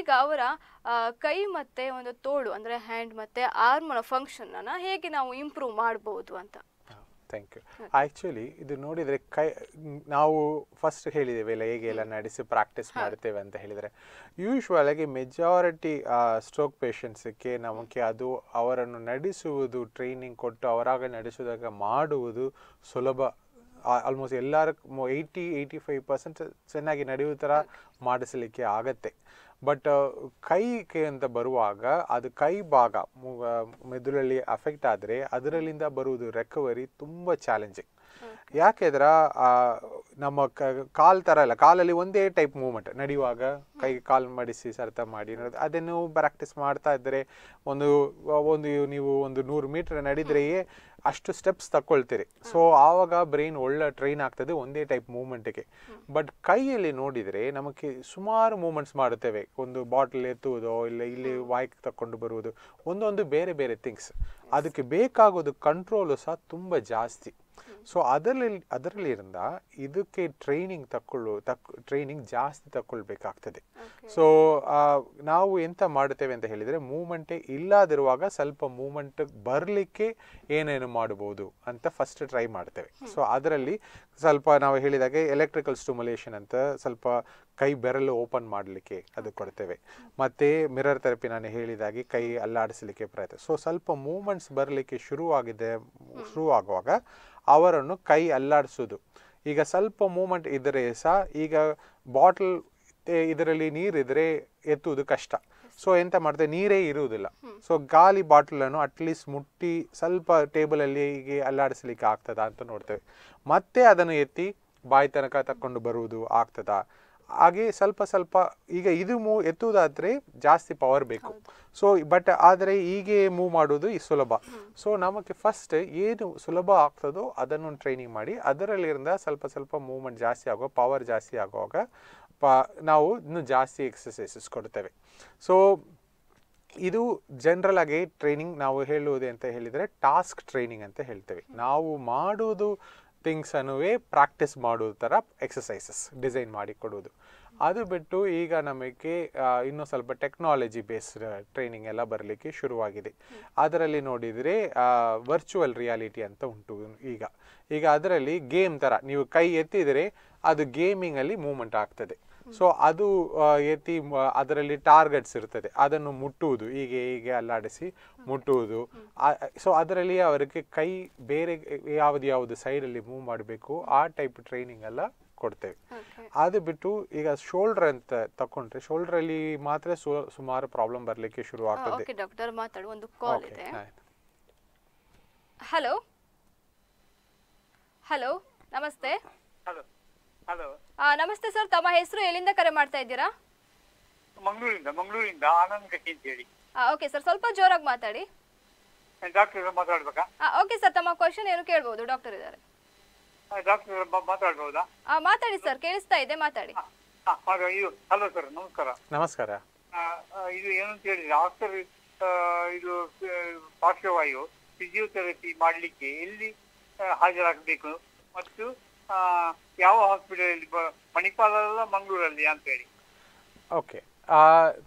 ಈಗ ಅವರ ಕೈ ಮತ್ತೆ ಒಂದು ತೋಳು ಅಂದ್ರೆ ಹ್ಯಾಂಡ್ ಮತ್ತು ಆರ್ಮ್ನ ಫಂಕ್ಷನನ್ನು ಹೇಗೆ ನಾವು ಇಂಪ್ರೂವ್ ಮಾಡಬಹುದು ಅಂತ ಥ್ಯಾಂಕ್ ಯು ಆ್ಯಕ್ಚುಲಿ ಇದು ನೋಡಿದರೆ ಕೈ ನಾವು ಫಸ್ಟ್ ಹೇಳಿದ್ದೇವೆ ಇಲ್ಲ ಹೇಗೆ ಎಲ್ಲ ನಡೆಸಿ ಪ್ರಾಕ್ಟೀಸ್ ಮಾಡ್ತೇವೆ ಅಂತ ಹೇಳಿದರೆ ಯೂಶ್ವಲ್ ಮೆಜಾರಿಟಿ ಸ್ಟ್ರೋಕ್ ಪೇಷಂಟ್ಸಕ್ಕೆ ನಮಗೆ ಅದು ಅವರನ್ನು ನಡೆಸುವುದು ಟ್ರೈನಿಂಗ್ ಕೊಟ್ಟು ಅವರಾಗ ನಡೆಸುವುದಾಗ ಮಾಡುವುದು ಸುಲಭ ಆಲ್ಮೋಸ್ಟ್ ಎಲ್ಲರೂ ಏಯ್ಟಿ ಏಯ್ಟಿ ಫೈವ್ ಪರ್ಸೆಂಟ್ ಚೆನ್ನಾಗಿ ನಡೆಯೋ ಥರ ಮಾಡಿಸಲಿಕ್ಕೆ ಆಗತ್ತೆ ಬಟ್ ಕೈ ಅಂತ ಬರುವಾಗ ಅದು ಕೈ ಭಾಗ ಮೆದುಳಲ್ಲಿ ಅಫೆಕ್ಟ್ ಆದರೆ ಅದರಲ್ಲಿಂದ ಬರುವುದು ರೆಕವರಿ ತುಂಬ ಚಾಲೆಂಜಿಂಗ್ ಯಾಕೆಂದ್ರೆ ನಮ್ಮ ಕ ಕಾಲ್ ಥರ ಅಲ್ಲ ಕಾಲಲ್ಲಿ ಒಂದೇ ಟೈಪ್ ಮೂವ್ಮೆಂಟ್ ನಡೆಯುವಾಗ ಕೈ ಕಾಲು ಮಡಿಸಿ ಸರ್ತ ಮಾಡಿ ಅದನ್ನು ಪ್ರಾಕ್ಟೀಸ್ ಮಾಡ್ತಾ ಇದ್ದರೆ ಒಂದು ಒಂದು ನೀವು ಒಂದು ನೂರು ಮೀಟ್ರ್ ನಡೆದ್ರೆಯೇ ಅಷ್ಟು ಸ್ಟೆಪ್ಸ್ ತಕ್ಕೊಳ್ತೀರಿ ಸೊ ಆವಾಗ ಬ್ರೈನ್ ಒಳ್ಳೆ ಟ್ರೈನ್ ಆಗ್ತದೆ ಒಂದೇ ಟೈಪ್ ಮೂಮೆಂಟಿಗೆ ಬಟ್ ಕೈಯಲ್ಲಿ ನೋಡಿದರೆ ನಮಗೆ ಸುಮಾರು ಮೂಮೆಂಟ್ಸ್ ಮಾಡುತ್ತೇವೆ ಒಂದು ಬಾಟಲ್ ಎತ್ತುವುದೋ ಇಲ್ಲ ಇಲ್ಲಿ ವಾಯ್ಕ್ ತಕೊಂಡು ಬರುವುದು ಒಂದೊಂದು ಬೇರೆ ಬೇರೆ ಥಿಂಗ್ಸ್ ಅದಕ್ಕೆ ಬೇಕಾಗೋದು ಕಂಟ್ರೋಲು ಸಹ ತುಂಬ ಜಾಸ್ತಿ ಸೊ ಅದರಲ್ಲಿ ಅದರಲ್ಲಿಂದ ಇದಕ್ಕೆ ಟ್ರೈನಿಂಗ್ ತಕ್ಕೊಳ್ಳು ತಕ್ ಟ್ರೈನಿಂಗ್ ಜಾಸ್ತಿ ತಕ್ಕೊಳ್ಬೇಕಾಗ್ತದೆ ಸೊ ನಾವು ಎಂತ ಮಾಡುತ್ತೇವೆ ಅಂತ ಹೇಳಿದರೆ ಮೂಮೆಂಟೇ ಇಲ್ಲದಿರುವಾಗ ಸ್ವಲ್ಪ ಮೂಮೆಂಟ್ ಬರಲಿಕ್ಕೆ ಏನೇನು ಮಾಡಬಹುದು ಅಂತ ಫಸ್ಟ್ ಟ್ರೈ ಮಾಡ್ತೇವೆ ಸೊ ಅದರಲ್ಲಿ ಸ್ವಲ್ಪ ನಾವು ಹೇಳಿದಾಗೆ ಎಲೆಕ್ಟ್ರಿಕಲ್ ಸ್ಟುಮುಲೇಷನ್ ಅಂತ ಸ್ವಲ್ಪ ಕೈ ಬೆರಲು ಓಪನ್ ಮಾಡಲಿಕ್ಕೆ ಅದು ಕೊಡ್ತೇವೆ ಮತ್ತೆ ಮಿರರ್ ಥೆರಪಿ ನಾನು ಹೇಳಿದಾಗೆ ಕೈ ಅಲ್ಲಾಡಿಸಲಿಕ್ಕೆ ಪ್ರಯತ್ನ ಸೊ ಸ್ವಲ್ಪ ಮೂಮೆಂಟ್ಸ್ ಬರಲಿಕ್ಕೆ ಶುರುವಾಗಿದೆ ಶುರುವಾಗುವಾಗ ಅವರನ್ನು ಕೈ ಅಲ್ಲಾಡಿಸೋದು ಈಗ ಸ್ವಲ್ಪ ಮೂಮೆಂಟ್ ಇದ್ದರೆ ಸಹ ಈಗ ಬಾಟಲ್ ಇದರಲ್ಲಿ ನೀರಿದ್ರೆ ಎತ್ತುವುದು ಕಷ್ಟ ಸೊ ಎಂತ ಮಾಡ್ತೇವೆ ನೀರೇ ಇರುವುದಿಲ್ಲ ಸೊ ಗಾಲಿ ಅನ್ನು ಅಟ್ಲೀಸ್ಟ್ ಮುಟ್ಟಿ ಸ್ವಲ್ಪ ಟೇಬಲಲ್ಲಿ ಹೀಗೆ ಅಲ್ಲಾಡಿಸ್ಲಿಕ್ಕೆ ಆಗ್ತದಾ ಅಂತ ನೋಡ್ತೇವೆ ಮತ್ತೆ ಅದನ್ನು ಎತ್ತಿ ಬಾಯಿ ತನಕ ತಕ್ಕೊಂಡು ಬರುವುದು ಆಗ್ತದಾ ಹಾಗೆ ಸ್ವಲ್ಪ ಸ್ವಲ್ಪ ಈಗ ಇದು ಮೂವ್ ಎತ್ತುವುದಾದರೆ ಜಾಸ್ತಿ ಪವರ್ ಬೇಕು ಸೊ ಬಟ್ ಆದರೆ ಹೀಗೆ ಮೂವ್ ಮಾಡೋದು ಸುಲಭ ಸೊ ನಮಗೆ ಫಸ್ಟ್ ಏನು ಸುಲಭ ಆಗ್ತದೋ ಅದನ್ನು ಟ್ರೈನಿಂಗ್ ಮಾಡಿ ಅದರಲ್ಲಿರಿಂದ ಸ್ವಲ್ಪ ಸ್ವಲ್ಪ ಮೂವ್ಮೆಂಟ್ ಜಾಸ್ತಿ ಆಗೋ ಪವರ್ ಜಾಸ್ತಿ ಆಗುವಾಗ ಪ ನಾವು ಇನ್ನು ಜಾಸ್ತಿ ಎಕ್ಸಸೈಸಸ್ ಕೊಡ್ತೇವೆ ಸೊ ಇದು ಜನರಲ್ ಆಗಿ ಟ್ರೈನಿಂಗ್ ನಾವು ಹೇಳುವುದೇ ಅಂತ ಹೇಳಿದರೆ ಟಾಸ್ಕ್ ಟ್ರೈನಿಂಗ್ ಅಂತ ಹೇಳ್ತೇವೆ ನಾವು ಮಾಡುವುದು ಅನ್ನುವೇ ಪ್ರಾಕ್ಟೀಸ್ ಮಾಡೋ ಥರ ಎಕ್ಸಸೈಸಸ್ ಡಿಸೈನ್ ಮಾಡಿ ಕೊಡೋದು ಅದು ಬಿಟ್ಟು ಈಗ ನಮಗೆ ಇನ್ನೂ ಸ್ವಲ್ಪ ಟೆಕ್ನಾಲಜಿ ಬೇಸ್ಡ್ ಟ್ರೈನಿಂಗ್ ಎಲ್ಲ ಬರಲಿಕ್ಕೆ ಶುರುವಾಗಿದೆ ಅದರಲ್ಲಿ ನೋಡಿದರೆ ವರ್ಚುವಲ್ ರಿಯಾಲಿಟಿ ಅಂತ ಉಂಟು ಈಗ ಈಗ ಅದರಲ್ಲಿ ಗೇಮ್ ಥರ ನೀವು ಕೈ ಎತ್ತಿದರೆ ಅದು ಗೇಮಿಂಗಲ್ಲಿ ಮೂಮೆಂಟ್ ಆಗ್ತದೆ ಸೊ ಅದು ಎತ್ತಿ ಅದರಲ್ಲಿ ಟಾರ್ಗೆಟ್ಸ್ ಇರ್ತದೆ ಅದನ್ನು ಮುಟ್ಟುವುದು ಹೀಗೆ ಹೀಗೆ ಅಲ್ಲಾಡಿಸಿ ಮುಟ್ಟುವುದು ಸೊ ಅದರಲ್ಲಿ ಅವರಿಗೆ ಕೈ ಬೇರೆ ಯಾವ್ದು ಯಾವುದು ಸೈಡಲ್ಲಿ ಮೂವ್ ಮಾಡಬೇಕು ಆ ಟೈಪ್ ಟ್ರೈನಿಂಗ್ ಎಲ್ಲ ಕೊಡ್ತೇವೆ ಅದು ಬಿಟ್ಟು ಈಗ ಶೋಲ್ಡರ್ ಅಂತ ತಕೊಂಡ್ರೆ ಶೋಲ್ಡರ್ ಅಲ್ಲಿ ಮಾತ್ರ ಸುಮಾರು ಪ್ರಾಬ್ಲಮ್ ಬರ್ಲಿಕ್ಕೆ ಶುರು ಆಗ್ತದೆ ಹಲೋ ಹಲೋ ನಮಸ್ತೆ ಹಲೋ ಹಲೋ ನಮಸ್ತೆ ಸರ್ ತಮ್ಮ ಹೆಸರು ಎಲ್ಲಿಂದ ಕರೆ ಮಾಡ್ತಾ ಇದ್ದೀರಾ ಮಂಗಳೂರಿಂದ ಮಂಗಳೂರಿಂದ ಆನಂದ್ ಗಟ್ಟಿ ಅಂತ ಹೇಳಿ ಓಕೆ ಸರ್ ಸ್ವಲ್ಪ ಜೋರಾಗಿ ಮಾತಾಡಿ ಡಾಕ್ಟರ್ ಮಾತಾಡ್ಬೇಕಾ ಓಕೆ ಸರ್ ತಮ್ಮ ಕ್ವಶನ್ ಏನು ಕೇಳಬಹುದು ಡಾಕ್ಟರ್ ಇದ್ದಾರೆ ಡಾಕ್ಟರ್ ಮಾತಾಡ್ಬಹುದಾ ಮಾತಾಡಿ ಸರ್ ಕೇಳಿಸ್ತಾ ಇದೆ ಮಾತಾಡಿ ಇದು ಹಲೋ ಸರ್ ನಮಸ್ಕಾರ ನಮಸ್ಕಾರ ಇದು ಏನು ಏನಂತ ಹೇಳಿದ್ರೆ ಆಸ್ಟರ್ ಇದು ಪಾರ್ಶ್ವವಾಯು ಫಿಜಿಯೋಥೆರಪಿ ಮಾಡ್ಲಿಕ್ಕೆ ಎಲ್ಲಿ ಹಾಜರಾಗಬೇಕು ಮತ್ತು ಯಾವ ಹಾಸ್ಪಿಟಲ್ ಮಣಿಪಾಲ ಅಂತ ಹೇಳಿ ಓಕೆ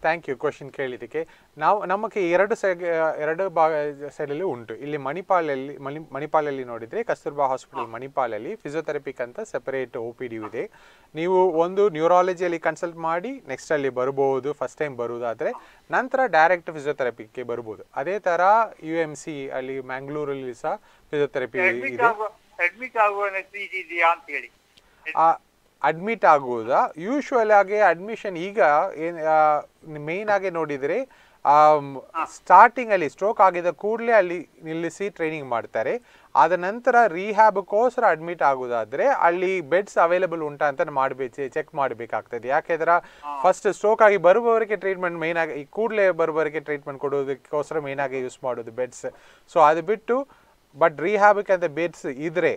ಥ್ಯಾಂಕ್ ಯು ಕ್ವಶನ್ ಕೇಳಿದ್ದಕ್ಕೆ ನಾವು ನಮಗೆ ಎರಡು ಸೈಡ್ ಎರಡು ಭಾಗ ಸೈಡಲ್ಲಿ ಉಂಟು ಇಲ್ಲಿ ಮಣಿಪಾಲಲ್ಲಿ ಮಣಿ ಮಣಿಪಾಲಲ್ಲಿ ನೋಡಿದರೆ ಕಸ್ತೂರ್ಬಾ ಹಾಸ್ಪಿಟಲ್ ಮಣಿಪಾಲಲ್ಲಿ ಫಿಸಿಯೋಥೆರಪಿಕ್ ಅಂತ ಸೆಪರೇಟ್ ಒ ಪಿ ಡಿ ಇದೆ ನೀವು ಒಂದು ನ್ಯೂರಾಲಜಿಯಲ್ಲಿ ಕನ್ಸಲ್ಟ್ ಮಾಡಿ ನೆಕ್ಸ್ಟ್ ಅಲ್ಲಿ ಬರಬಹುದು ಫಸ್ಟ್ ಟೈಮ್ ಬರುವುದಾದರೆ ನಂತರ ಡೈರೆಕ್ಟ್ ಫಿಸಿಯೋಥೆರಪಿಗೆ ಬರ್ಬೋದು ಅದೇ ಥರ ಯು ಎಂ ಸಿ ಅಲ್ಲಿ ಮ್ಯಾಂಗ್ಳೂರಲ್ಲಿ ಸಹ ಫಿಸಿಯೋಥೆರಪಿ ಇದೆ ಅಡ್ಮಿಟ್ ಆಗುವ ಅಂತ ಹೇಳಿ ಅಡ್ಮಿಟ್ ಆಗುವುದಾ ಆಗಿ ಅಡ್ಮಿಷನ್ ಈಗ ಏನು ಮೇನ್ ಆಗಿ ನೋಡಿದರೆ ಸ್ಟಾರ್ಟಿಂಗ್ ಅಲ್ಲಿ ಸ್ಟ್ರೋಕ್ ಆಗಿದ ಕೂಡಲೇ ಅಲ್ಲಿ ನಿಲ್ಲಿಸಿ ಟ್ರೈನಿಂಗ್ ಮಾಡ್ತಾರೆ ಅದ ನಂತರ ರಿಹ್ಯಾಬ್ಗೋಸ್ಕರ ಅಡ್ಮಿಟ್ ಆಗೋದಾದ್ರೆ ಅಲ್ಲಿ ಬೆಡ್ಸ್ ಅವೈಲೇಬಲ್ ಉಂಟಾ ಅಂತ ಮಾಡಬೇಕು ಚೆಕ್ ಮಾಡಬೇಕಾಗ್ತದೆ ಯಾಕೆಂದ್ರೆ ಫಸ್ಟ್ ಸ್ಟ್ರೋಕ್ ಆಗಿ ಬರುವವರಿಗೆ ಟ್ರೀಟ್ಮೆಂಟ್ ಮೇನ್ ಆಗಿ ಕೂಡಲೇ ಬರುವವರಿಗೆ ಟ್ರೀಟ್ಮೆಂಟ್ ಕೊಡೋದಕ್ಕೋಸ್ಕರ ಮೇನ್ ಆಗಿ ಯೂಸ್ ಮಾಡೋದು ಬೆಡ್ಸ್ ಸೊ ಅದು ಬಿಟ್ಟು ಬಟ್ ರಿಹ್ಯಾಬಕ್ಕೆ ಅಂತ ಬೇಡ್ಸ್ ಇದ್ರೆ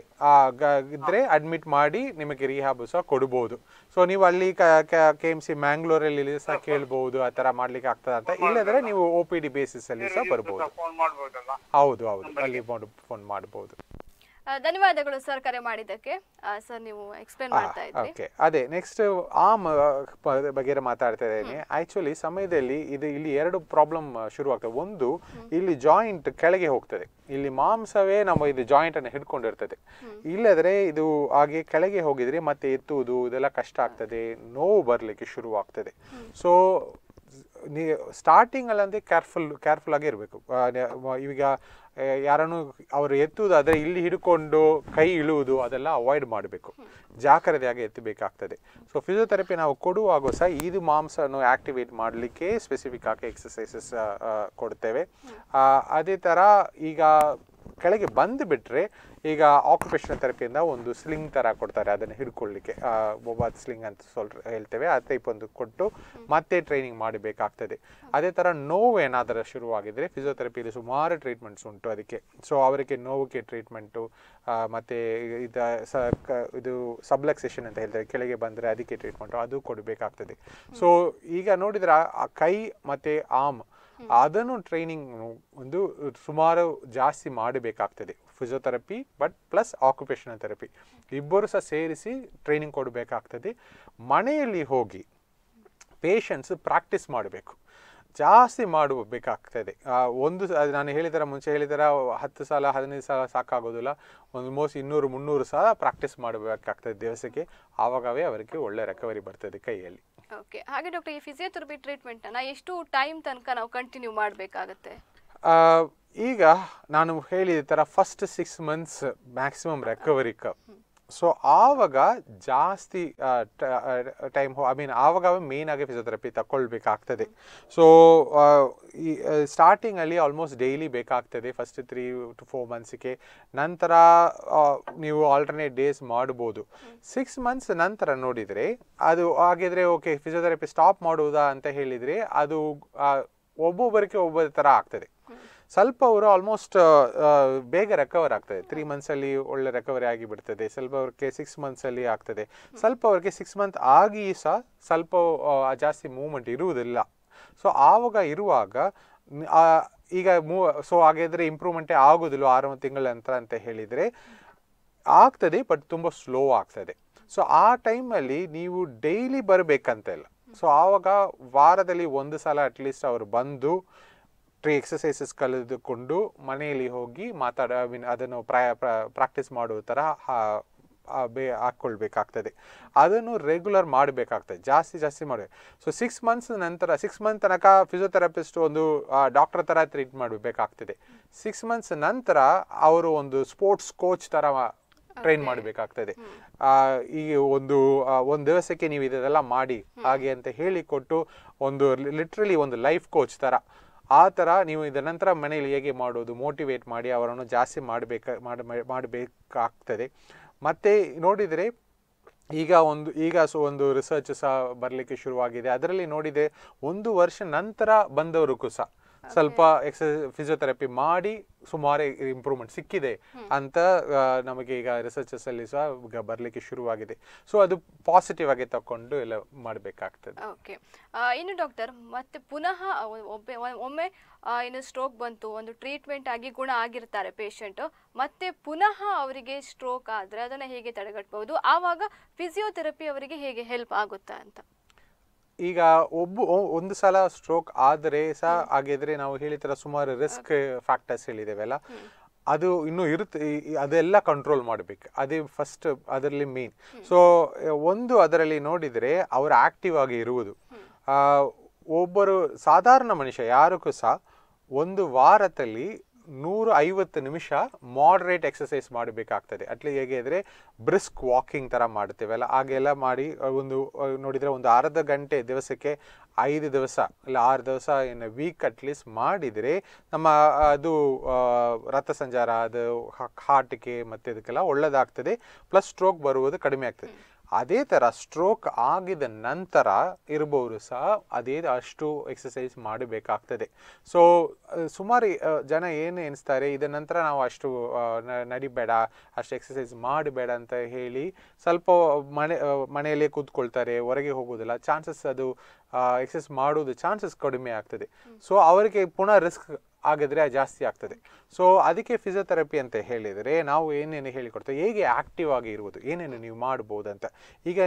ಇದ್ರೆ ಅಡ್ಮಿಟ್ ಮಾಡಿ ನಿಮಗೆ ರಿಹ್ಯಾಬ್ ಸಹ ಕೊಡ್ಬೋದು ಸೊ ನೀವು ಅಲ್ಲಿ ಕೆ ಎಮ್ ಸಿ ಮ್ಯಾಂಗ್ಳೂರಲ್ಲಿ ಸಹ ಕೇಳ್ಬೋದು ಆ ಥರ ಮಾಡ್ಲಿಕ್ಕೆ ಆಗ್ತದೆ ಅಂತ ಇಲ್ಲದ್ರೆ ನೀವು ಒ ಪಿ ಡಿ ಬೇಸಿಸಲ್ಲಿ ಸಹ ಬರ್ಬೋದು ಹೌದು ಹೌದು ಅಲ್ಲಿ ಫೋನ್ ಮಾಡ್ಬೋದು ಧನ್ಯವಾದಗಳು ಸರ್ ಕರೆ ಮಾಡಿದ್ದಕ್ಕೆ ಸರ್ ನೀವು ಎಕ್ಸ್ಪ್ಲೇನ್ ಮಾಡ್ತಾ ಇದ್ದೀರಿ ಓಕೆ ಅದೇ ನೆಕ್ಸ್ಟ್ ಆ ಬಗ್ಗೆ ಮಾತಾಡ್ತಾ ಇದ್ದೀನಿ ಆಕ್ಚುಲಿ ಸಮಯದಲ್ಲಿ ಇದು ಇಲ್ಲಿ ಎರಡು ಪ್ರಾಬ್ಲಮ್ ಶುರುವಾಗ್ತದೆ ಒಂದು ಇಲ್ಲಿ ಜಾಯಿಂಟ್ ಕೆಳಗೆ ಹೋಗ್ತದೆ ಇಲ್ಲಿ ಮಾಂಸವೇ ನಮ್ಮ ಇದು ಜಾಯಿಂಟ್ ಅನ್ನು ಹಿಡ್ಕೊಂಡಿರ್ತದೆ ಇಲ್ಲದ್ರೆ ಇದು ಹಾಗೆ ಕೆಳಗೆ ಹೋಗಿದ್ರೆ ಮತ್ತೆ ಎತ್ತುವುದು ಇದೆಲ್ಲ ಕಷ್ಟ ಆಗ್ತದೆ ನೋವು ಬರಲಿಕ್ಕೆ ಶುರು ಆಗ್ತದೆ ಸೊ ಸ್ಟಾರ್ಟಿಂಗಲ್ಲಂದರೆ ಕೇರ್ಫುಲ್ ಕೇರ್ಫುಲ್ ಆಗಿ ಇರಬೇಕು ಈಗ ಯಾರನ್ನು ಅವರು ಎತ್ತುವುದು ಆದರೆ ಇಲ್ಲಿ ಹಿಡ್ಕೊಂಡು ಕೈ ಇಳುವುದು ಅದೆಲ್ಲ ಅವಾಯ್ಡ್ ಮಾಡಬೇಕು ಜಾಗ್ರತೆಯಾಗಿ ಎತ್ತಬೇಕಾಗ್ತದೆ ಸೊ ಫಿಸಿಯೋಥೆರಪಿ ನಾವು ಕೊಡುವಾಗ ಸಹ ಇದು ಮಾಂಸವನ್ನು ಆ್ಯಕ್ಟಿವೇಟ್ ಮಾಡಲಿಕ್ಕೆ ಸ್ಪೆಸಿಫಿಕ್ ಆಗಿ ಎಕ್ಸಸೈಸಸ್ ಕೊಡ್ತೇವೆ ಅದೇ ಥರ ಈಗ ಕೆಳಗೆ ಬಂದು ಬಿಟ್ಟರೆ ಈಗ ಆಕ್ಯುಪೇಷನಲ್ ಥೆರಪಿಯಿಂದ ಒಂದು ಸ್ಲಿಂಗ್ ಥರ ಕೊಡ್ತಾರೆ ಅದನ್ನು ಹಿಡ್ಕೊಳ್ಳಿಕ್ಕೆ ಒಬ್ಬ ಸ್ಲಿಂಗ್ ಅಂತ ಸ್ವಲ್ಪ ಹೇಳ್ತೇವೆ ಆ ಟೈಪ್ ಒಂದು ಕೊಟ್ಟು ಮತ್ತೆ ಟ್ರೈನಿಂಗ್ ಮಾಡಬೇಕಾಗ್ತದೆ ಅದೇ ಥರ ನೋವು ಏನಾದರೂ ಶುರುವಾಗಿದ್ದರೆ ಫಿಸಿಯೋಥೆರಪಿಯಲ್ಲಿ ಸುಮಾರು ಟ್ರೀಟ್ಮೆಂಟ್ಸ್ ಉಂಟು ಅದಕ್ಕೆ ಸೊ ಅವರಿಗೆ ನೋವಿಗೆ ಟ್ರೀಟ್ಮೆಂಟು ಮತ್ತು ಇದ ಸ ಇದು ಸಬ್ಲಕ್ಸೇಷನ್ ಅಂತ ಹೇಳ್ತಾರೆ ಕೆಳಗೆ ಬಂದರೆ ಅದಕ್ಕೆ ಟ್ರೀಟ್ಮೆಂಟು ಅದು ಕೊಡಬೇಕಾಗ್ತದೆ ಸೊ ಈಗ ನೋಡಿದರೆ ಆ ಕೈ ಮತ್ತು ಆಮ್ ಅದನ್ನು ಟ್ರೈನಿಂಗ್ ಒಂದು ಸುಮಾರು ಜಾಸ್ತಿ ಮಾಡಬೇಕಾಗ್ತದೆ physiotherapy but plus occupational therapy ಇಬ್ಬರು ಸಹ ಸೇರಿಸಿ ಟ್ರೈನಿಂಗ್ ಕೊಡಬೇಕಾಗ್ತದೆ ಮನೆಯಲ್ಲಿ ಹೋಗಿ ಪೇಷಂಟ್ಸ್ ಪ್ರಾಕ್ಟೀಸ್ ಮಾಡಬೇಕು ಜಾಸ್ತಿ ಮಾಡಬೇಕಾಗ್ತದೆ ಒಂದು ನಾನು ಹೇಳಿದರ ಮುಂಚೆ ಹೇಳಿದರ ಹತ್ತು ಸಾಲ ಹದಿನೈದು ಸಾಲ ಸಾಕಾಗೋದಿಲ್ಲ ಒಂದು ಮೋಸ್ಟ್ ಇನ್ನೂರು ಮುನ್ನೂರು ಸಲ ಪ್ರಾಕ್ಟೀಸ್ ಮಾಡಬೇಕಾಗ್ತದೆ ದಿವಸಕ್ಕೆ ಆವಾಗವೇ ಅವರಿಗೆ ಒಳ್ಳೆ ರೆಕವರಿ ಬರ್ತದೆ ಕೈಯಲ್ಲಿ ಓಕೆ ಹಾಗೆ ಡಾಕ್ಟರ್ ಈ ಫಿಸಿಯೋಥೆರಪಿ ಟ್ರೀಟ್ಮೆಂಟನ್ನು ಎಷ್ಟು ಟೈಮ್ ತನಕ ನಾವು ಕಂಟಿನ್ಯೂ ಮಾಡಬೇಕಾಗತ್ತೆ ಈಗ ನಾನು ಹೇಳಿದ ತರ first six months maximum recovery cup so ಆವಾಗ ಜಾಸ್ತಿ ಟೈಮ್ ಐ ಮೀನ್ ಆವಾಗ ಆಗಿ ಫಿಸಿಯೋಥೆರಪಿ ತಗೊಳ್ಬೇಕಾಗ್ತದೆ ಸೊ ಈ ಸ್ಟಾರ್ಟಿಂಗಲ್ಲಿ ಆಲ್ಮೋಸ್ಟ್ ಡೈಲಿ ಬೇಕಾಗ್ತದೆ ಫಸ್ಟ್ ತ್ರೀ ಟು ಫೋರ್ ಮಂತ್ಸಿಗೆ ನಂತರ ನೀವು ಆಲ್ಟರ್ನೇಟ್ ಡೇಸ್ ಮಾಡ್ಬೋದು ಸಿಕ್ಸ್ ಮಂತ್ಸ್ ನಂತರ ನೋಡಿದರೆ ಅದು ಹಾಗಿದ್ರೆ ಓಕೆ ಫಿಸಿಯೋಥೆರಪಿ ಸ್ಟಾಪ್ ಮಾಡುವುದಾ ಅಂತ ಹೇಳಿದರೆ ಅದು ಒಬ್ಬೊಬ್ಬರಿಗೆ ಒಬ್ಬರ ಥರ ಆಗ್ತದೆ ಸ್ವಲ್ಪ ಅವರು ಆಲ್ಮೋಸ್ಟ್ ಬೇಗ ರೆಕವರ್ ಆಗ್ತದೆ ತ್ರೀ ಮಂತ್ಸಲ್ಲಿ ಒಳ್ಳೆ ರೆಕವರಿ ಆಗಿ ಸ್ವಲ್ಪ ಅವ್ರಿಗೆ ಸಿಕ್ಸ್ ಮಂತ್ಸಲ್ಲಿ ಆಗ್ತದೆ ಸ್ವಲ್ಪ ಅವ್ರಿಗೆ ಸಿಕ್ಸ್ ಮಂತ್ ಆಗಿ ಸಹ ಸ್ವಲ್ಪ ಜಾಸ್ತಿ ಮೂವ್ಮೆಂಟ್ ಇರುವುದಿಲ್ಲ ಸೊ ಆವಾಗ ಇರುವಾಗ ಈಗ ಮೂ ಸೊ ಹಾಗಿದ್ರೆ ಇಂಪ್ರೂವ್ಮೆಂಟೇ ಆಗೋದಿಲ್ಲ ಆರು ತಿಂಗಳ ನಂತರ ಅಂತ ಹೇಳಿದರೆ ಆಗ್ತದೆ ಬಟ್ ತುಂಬ ಸ್ಲೋ ಆಗ್ತದೆ ಸೊ ಆ ಟೈಮಲ್ಲಿ ನೀವು ಡೈಲಿ ಬರಬೇಕಂತ ಇಲ್ಲ ಸೊ ಆವಾಗ ವಾರದಲ್ಲಿ ಒಂದು ಸಲ ಅಟ್ಲೀಸ್ಟ್ ಅವರು ಬಂದು ಟ್ರೀ ಎಕ್ಸಸೈಸಸ್ ಕಲಿದುಕೊಂಡು ಮನೆಯಲ್ಲಿ ಹೋಗಿ ಮಾತಾಡ ಐ ಮೀನ್ ಅದನ್ನು ಪ್ರಾಯ ಪ್ರಾಕ್ಟೀಸ್ ಮಾಡೋ ಥರ ಬೇ ಹಾಕ್ಕೊಳ್ಬೇಕಾಗ್ತದೆ ಅದನ್ನು ರೆಗ್ಯುಲರ್ ಮಾಡಬೇಕಾಗ್ತದೆ ಜಾಸ್ತಿ ಜಾಸ್ತಿ ಮಾಡಬೇಕು ಸೊ ಸಿಕ್ಸ್ ಮಂತ್ಸ್ ನಂತರ ಸಿಕ್ಸ್ ಮಂತ್ ತನಕ ಫಿಸಿಯೋಥೆರಪಿಸ್ಟ್ ಒಂದು ಡಾಕ್ಟರ್ ಥರ ಟ್ರೀಟ್ ಮಾಡಬೇಕಾಗ್ತದೆ ಸಿಕ್ಸ್ ಮಂತ್ಸ್ ನಂತರ ಅವರು ಒಂದು ಸ್ಪೋರ್ಟ್ಸ್ ಕೋಚ್ ಥರ ಟ್ರೈನ್ ಮಾಡಬೇಕಾಗ್ತದೆ ಈ ಒಂದು ಒಂದು ದಿವಸಕ್ಕೆ ನೀವು ಇದೆಲ್ಲ ಮಾಡಿ ಹಾಗೆ ಅಂತ ಹೇಳಿಕೊಟ್ಟು ಒಂದು ಲಿಟ್ರಲಿ ಒಂದು ಲೈಫ್ ಕೋಚ್ ಥರ ಆ ಥರ ನೀವು ಇದರ ನಂತರ ಮನೆಯಲ್ಲಿ ಹೇಗೆ ಮಾಡೋದು ಮೋಟಿವೇಟ್ ಮಾಡಿ ಅವರನ್ನು ಜಾಸ್ತಿ ಮಾಡಬೇಕ ಮಾಡಬೇಕಾಗ್ತದೆ ಮತ್ತು ನೋಡಿದರೆ ಈಗ ಒಂದು ಈಗ ಸೊ ಒಂದು ರಿಸರ್ಚ್ ಸಹ ಬರಲಿಕ್ಕೆ ಶುರುವಾಗಿದೆ ಅದರಲ್ಲಿ ನೋಡಿದೆ ಒಂದು ವರ್ಷ ನಂತರ ಬಂದವರು ಸಹ ಸ್ವಲ್ಪ ಎಕ್ಸಸೈಸ್ ಫಿಸಿಯೋಥೆರಪಿ ಮಾಡಿ ಸುಮಾರು ಇಂಪ್ರೂವ್ಮೆಂಟ್ ಸಿಕ್ಕಿದೆ ಅಂತ ನಮಗೆ ಈಗ ರಿಸರ್ಚಸ್ ಅಲ್ಲಿ ಸಹ ಈಗ ಬರಲಿಕ್ಕೆ ಶುರುವಾಗಿದೆ ಸೊ ಅದು ಪಾಸಿಟಿವ್ ಆಗಿ ತಕೊಂಡು ಎಲ್ಲ ಮಾಡಬೇಕಾಗ್ತದೆ ಓಕೆ ಇನ್ನು ಡಾಕ್ಟರ್ ಮತ್ತೆ ಪುನಃ ಒಮ್ಮೆ ಏನು ಸ್ಟ್ರೋಕ್ ಬಂತು ಒಂದು ಟ್ರೀಟ್ಮೆಂಟ್ ಆಗಿ ಗುಣ ಆಗಿರ್ತಾರೆ ಪೇಷಂಟ್ ಮತ್ತೆ ಪುನಃ ಅವರಿಗೆ ಸ್ಟ್ರೋಕ್ ಆದ್ರೆ ಅದನ್ನ ಹೇಗೆ ತಡೆಗಟ್ಟಬಹುದು ಆವಾಗ ಫಿಸಿಯೋಥೆರಪಿ ಅವರಿಗೆ ಹೇಗೆ ಹೆಲ್ಪ್ ಆಗುತ್ತಾ ಅಂತ ಈಗ ಒಬ್ಬ ಒಂದು ಸಲ ಸ್ಟ್ರೋಕ್ ಆದರೆ ಸಹ ಹಾಗಿದ್ರೆ ನಾವು ಹೇಳಿದ್ರೆ ಸುಮಾರು ರಿಸ್ಕ್ ಫ್ಯಾಕ್ಟರ್ಸ್ ಅಲ್ಲ ಅದು ಇನ್ನೂ ಇರುತ್ತೆ ಅದೆಲ್ಲ ಕಂಟ್ರೋಲ್ ಮಾಡಬೇಕು ಅದೇ ಫಸ್ಟ್ ಅದರಲ್ಲಿ ಮೇನ್ ಸೊ ಒಂದು ಅದರಲ್ಲಿ ನೋಡಿದರೆ ಅವರು ಆಕ್ಟಿವ್ ಆಗಿ ಇರುವುದು ಒಬ್ಬರು ಸಾಧಾರಣ ಮನುಷ್ಯ ಯಾರಿಗೂ ಸಹ ಒಂದು ವಾರದಲ್ಲಿ ನೂರ ಐವತ್ತು ನಿಮಿಷ ಮಾಡ್ರೇಟ್ ಎಕ್ಸಸೈಸ್ ಮಾಡಬೇಕಾಗ್ತದೆ ಅಟ್ಲಿ ಹೇಗೆ ಅಂದರೆ ಬ್ರಿಸ್ಕ್ ವಾಕಿಂಗ್ ಥರ ಮಾಡ್ತೇವಲ್ಲ ಹಾಗೆಲ್ಲ ಮಾಡಿ ಒಂದು ನೋಡಿದರೆ ಒಂದು ಅರ್ಧ ಗಂಟೆ ದಿವಸಕ್ಕೆ ಐದು ದಿವಸ ಇಲ್ಲ ಆರು ದಿವಸ ಏನು ವೀಕ್ ಅಟ್ಲೀಸ್ಟ್ ಮಾಡಿದರೆ ನಮ್ಮ ಅದು ರಥ ಸಂಚಾರ ಅದು ಹಾರ್ಟಿಗೆ ಮತ್ತು ಇದಕ್ಕೆಲ್ಲ ಒಳ್ಳೆಯದಾಗ್ತದೆ ಪ್ಲಸ್ ಸ್ಟ್ರೋಕ್ ಬರುವುದು ಕಡಿಮೆ ಆಗ್ತದೆ ಅದೇ ಥರ ಸ್ಟ್ರೋಕ್ ಆಗಿದ ನಂತರ ಇರ್ಬೋರು ಸಹ ಅದೇ ಅಷ್ಟು ಎಕ್ಸಸೈಸ್ ಮಾಡಬೇಕಾಗ್ತದೆ ಸೊ ಸುಮಾರು ಜನ ಏನು ಎನಿಸ್ತಾರೆ ಇದ ನಂತರ ನಾವು ಅಷ್ಟು ನಡಿಬೇಡ ಅಷ್ಟು ಎಕ್ಸಸೈಸ್ ಮಾಡಬೇಡ ಅಂತ ಹೇಳಿ ಸ್ವಲ್ಪ ಮನೆ ಮನೆಯಲ್ಲೇ ಕೂತ್ಕೊಳ್ತಾರೆ ಹೊರಗೆ ಹೋಗೋದಿಲ್ಲ ಚಾನ್ಸಸ್ ಅದು ಎಕ್ಸಸೈಸ್ ಮಾಡೋದು ಚಾನ್ಸಸ್ ಕಡಿಮೆ ಆಗ್ತದೆ ಸೊ ಅವರಿಗೆ ಪುನಃ ರಿಸ್ಕ್ ಆಗಿದ್ರೆ ಜಾಸ್ತಿ ಆಗ್ತದೆ ಸೊ ಅದಕ್ಕೆ ಫಿಸಿಯೋಥೆರಪಿ ಅಂತ ಹೇಳಿದರೆ ನಾವು ಏನೇನು ಹೇಳಿಕೊಡ್ತೇವೆ ಹೇಗೆ ಆ್ಯಕ್ಟಿವ್ ಆಗಿ ಇರುವುದು ಏನೇನು ನೀವು ಮಾಡ್ಬೋದು ಅಂತ ಈಗ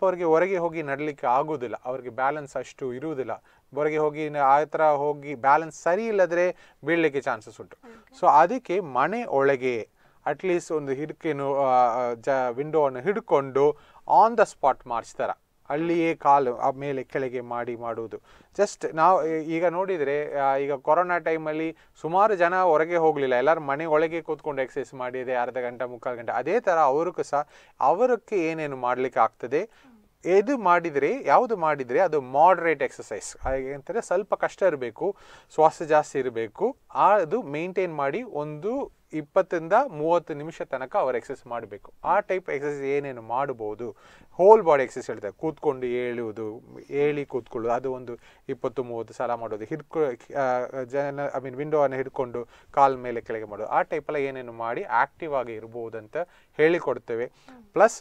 ಅವರಿಗೆ ಹೊರಗೆ ಹೋಗಿ ನಡಲಿಕ್ಕೆ ಆಗೋದಿಲ್ಲ ಅವ್ರಿಗೆ ಬ್ಯಾಲೆನ್ಸ್ ಅಷ್ಟು ಇರುವುದಿಲ್ಲ ಹೊರಗೆ ಹೋಗಿ ಆ ಥರ ಹೋಗಿ ಬ್ಯಾಲೆನ್ಸ್ ಸರಿ ಇಲ್ಲದ್ರೆ ಬೀಳಲಿಕ್ಕೆ ಚಾನ್ಸಸ್ ಉಂಟು ಸೊ ಅದಕ್ಕೆ ಮನೆ ಒಳಗೆ ಅಟ್ಲೀಸ್ಟ್ ಒಂದು ಹಿಡ್ಕೇನು ಜ ವಿಂಡೋವನ್ನು ಹಿಡ್ಕೊಂಡು ಆನ್ ದ ಸ್ಪಾಟ್ ಮಾರ್ಚ್ ಥರ ಅಲ್ಲಿಯೇ ಕಾಲು ಆ ಮೇಲೆ ಕೆಳಗೆ ಮಾಡಿ ಮಾಡುವುದು ಜಸ್ಟ್ ನಾವು ಈಗ ನೋಡಿದರೆ ಈಗ ಕೊರೋನಾ ಟೈಮಲ್ಲಿ ಸುಮಾರು ಜನ ಹೊರಗೆ ಹೋಗಲಿಲ್ಲ ಎಲ್ಲರೂ ಮನೆ ಒಳಗೆ ಕೂತ್ಕೊಂಡು ಎಕ್ಸಸೈಸ್ ಮಾಡಿದೆ ಅರ್ಧ ಗಂಟೆ ಮುಕ್ಕಾಲು ಗಂಟೆ ಅದೇ ಥರ ಅವ್ರಿಗೂ ಸಹ ಅವರಕ್ಕೆ ಏನೇನು ಮಾಡಲಿಕ್ಕೆ ಆಗ್ತದೆ ಇದು ಮಾಡಿದರೆ ಯಾವುದು ಮಾಡಿದರೆ ಅದು ಮಾಡ್ರೇಟ್ ಎಕ್ಸಸೈಸ್ ಹಾಗೆ ಸ್ವಲ್ಪ ಕಷ್ಟ ಇರಬೇಕು ಶ್ವಾಸ ಜಾಸ್ತಿ ಇರಬೇಕು ಅದು ಮೇಂಟೈನ್ ಮಾಡಿ ಒಂದು ಇಪ್ಪತ್ತರಿಂದ ಮೂವತ್ತು ನಿಮಿಷ ತನಕ ಅವ್ರು ಎಕ್ಸಸೈಸ್ ಮಾಡಬೇಕು ಆ ಟೈಪ್ ಎಕ್ಸಸೈಸ್ ಏನೇನು ಮಾಡಬಹುದು ಹೋಲ್ ಬಾಡಿ ಎಕ್ಸಸೈಸ್ ಹೇಳ್ತಾರೆ ಕೂತ್ಕೊಂಡು ಏಳುವುದು ಏಳಿ ಕೂತ್ಕೊಳ್ಳೋದು ಅದು ಒಂದು ಇಪ್ಪತ್ತು ಮೂವತ್ತು ಸಲ ಮಾಡೋದು ಹಿಡ್ಕೊ ಜನ ಐ ಮೀನ್ ವಿಂಡೋವನ್ನು ಹಿಡ್ಕೊಂಡು ಕಾಲ್ ಮೇಲೆ ಕೆಳಗೆ ಮಾಡೋದು ಆ ಟೈಪೆಲ್ಲ ಏನೇನು ಮಾಡಿ ಆ್ಯಕ್ಟಿವ್ ಆಗಿ ಅಂತ ಹೇಳಿಕೊಡ್ತೇವೆ ಪ್ಲಸ್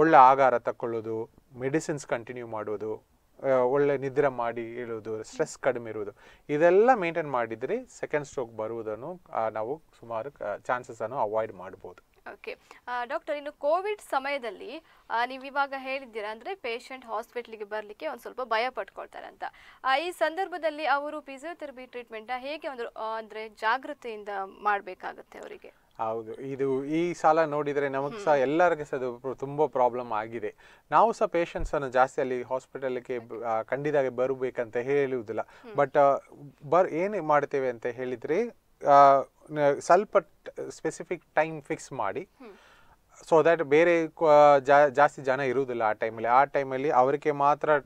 ಒಳ್ಳೆ ಆಗಾರ ತಕ್ಕೊಳ್ಳೋದು ಮೆಡಿಸಿನ್ಸ್ ಕಂಟಿನ್ಯೂ ಮಾಡೋದು ಒಳ್ಳೆ ನಿದ್ರೆ ಮಾಡಿ ಇಳುವುದು ಸ್ಟ್ರೆಸ್ ಕಡಿಮೆ ಇರುವುದು ಇದೆಲ್ಲ ಮೇಂಟೈನ್ ಮಾಡಿದರೆ ಸೆಕೆಂಡ್ ಸ್ಟ್ರೋಕ್ ಬರುವುದನ್ನು ನಾವು ಸುಮಾರು ಅನ್ನು ಅವಾಯ್ಡ್ ಮಾಡಬಹುದು ಓಕೆ ಡಾಕ್ಟರ್ ಇನ್ನು ಕೋವಿಡ್ ಸಮಯದಲ್ಲಿ ನೀವು ಇವಾಗ ಹೇಳಿದ್ದೀರಾ ಅಂದರೆ ಪೇಷಂಟ್ ಹಾಸ್ಪಿಟ್ಲಿಗೆ ಬರಲಿಕ್ಕೆ ಒಂದು ಸ್ವಲ್ಪ ಭಯ ಪಟ್ಕೊಳ್ತಾರೆ ಅಂತ ಈ ಸಂದರ್ಭದಲ್ಲಿ ಅವರು ಫಿಸಿಯೋಥೆರಪಿ ಟ್ರೀಟ್ಮೆಂಟ್ನ ಹೇಗೆ ಒಂದು ಅಂದರೆ ಜಾಗೃತಿಯಿಂದ ಮಾಡಬೇಕಾಗುತ್ತೆ ಅವರಿಗೆ ಹೌದು ಇದು ಈ ಸಾಲ ನೋಡಿದರೆ ನಮಗೆ ಸಹ ಎಲ್ಲರಿಗೆ ಸಹ ಅದು ತುಂಬ ಪ್ರಾಬ್ಲಮ್ ಆಗಿದೆ ನಾವು ಸಹ ಪೇಷಂಟ್ಸನ್ನು ಜಾಸ್ತಿ ಅಲ್ಲಿ ಹಾಸ್ಪಿಟಲ್ಗೆ ಖಂಡಿತಾಗಿ ಬರಬೇಕಂತ ಹೇಳುವುದಿಲ್ಲ ಬಟ್ ಬರ್ ಏನು ಮಾಡ್ತೇವೆ ಅಂತ ಹೇಳಿದರೆ ಸ್ವಲ್ಪ ಸ್ಪೆಸಿಫಿಕ್ ಟೈಮ್ ಫಿಕ್ಸ್ ಮಾಡಿ ಸೊ ದ್ಯಾಟ್ ಬೇರೆ ಜಾಸ್ತಿ ಜನ ಇರುವುದಿಲ್ಲ ಆ ಟೈಮಲ್ಲಿ ಆ ಟೈಮಲ್ಲಿ ಅವರಿಗೆ ಮಾತ್ರ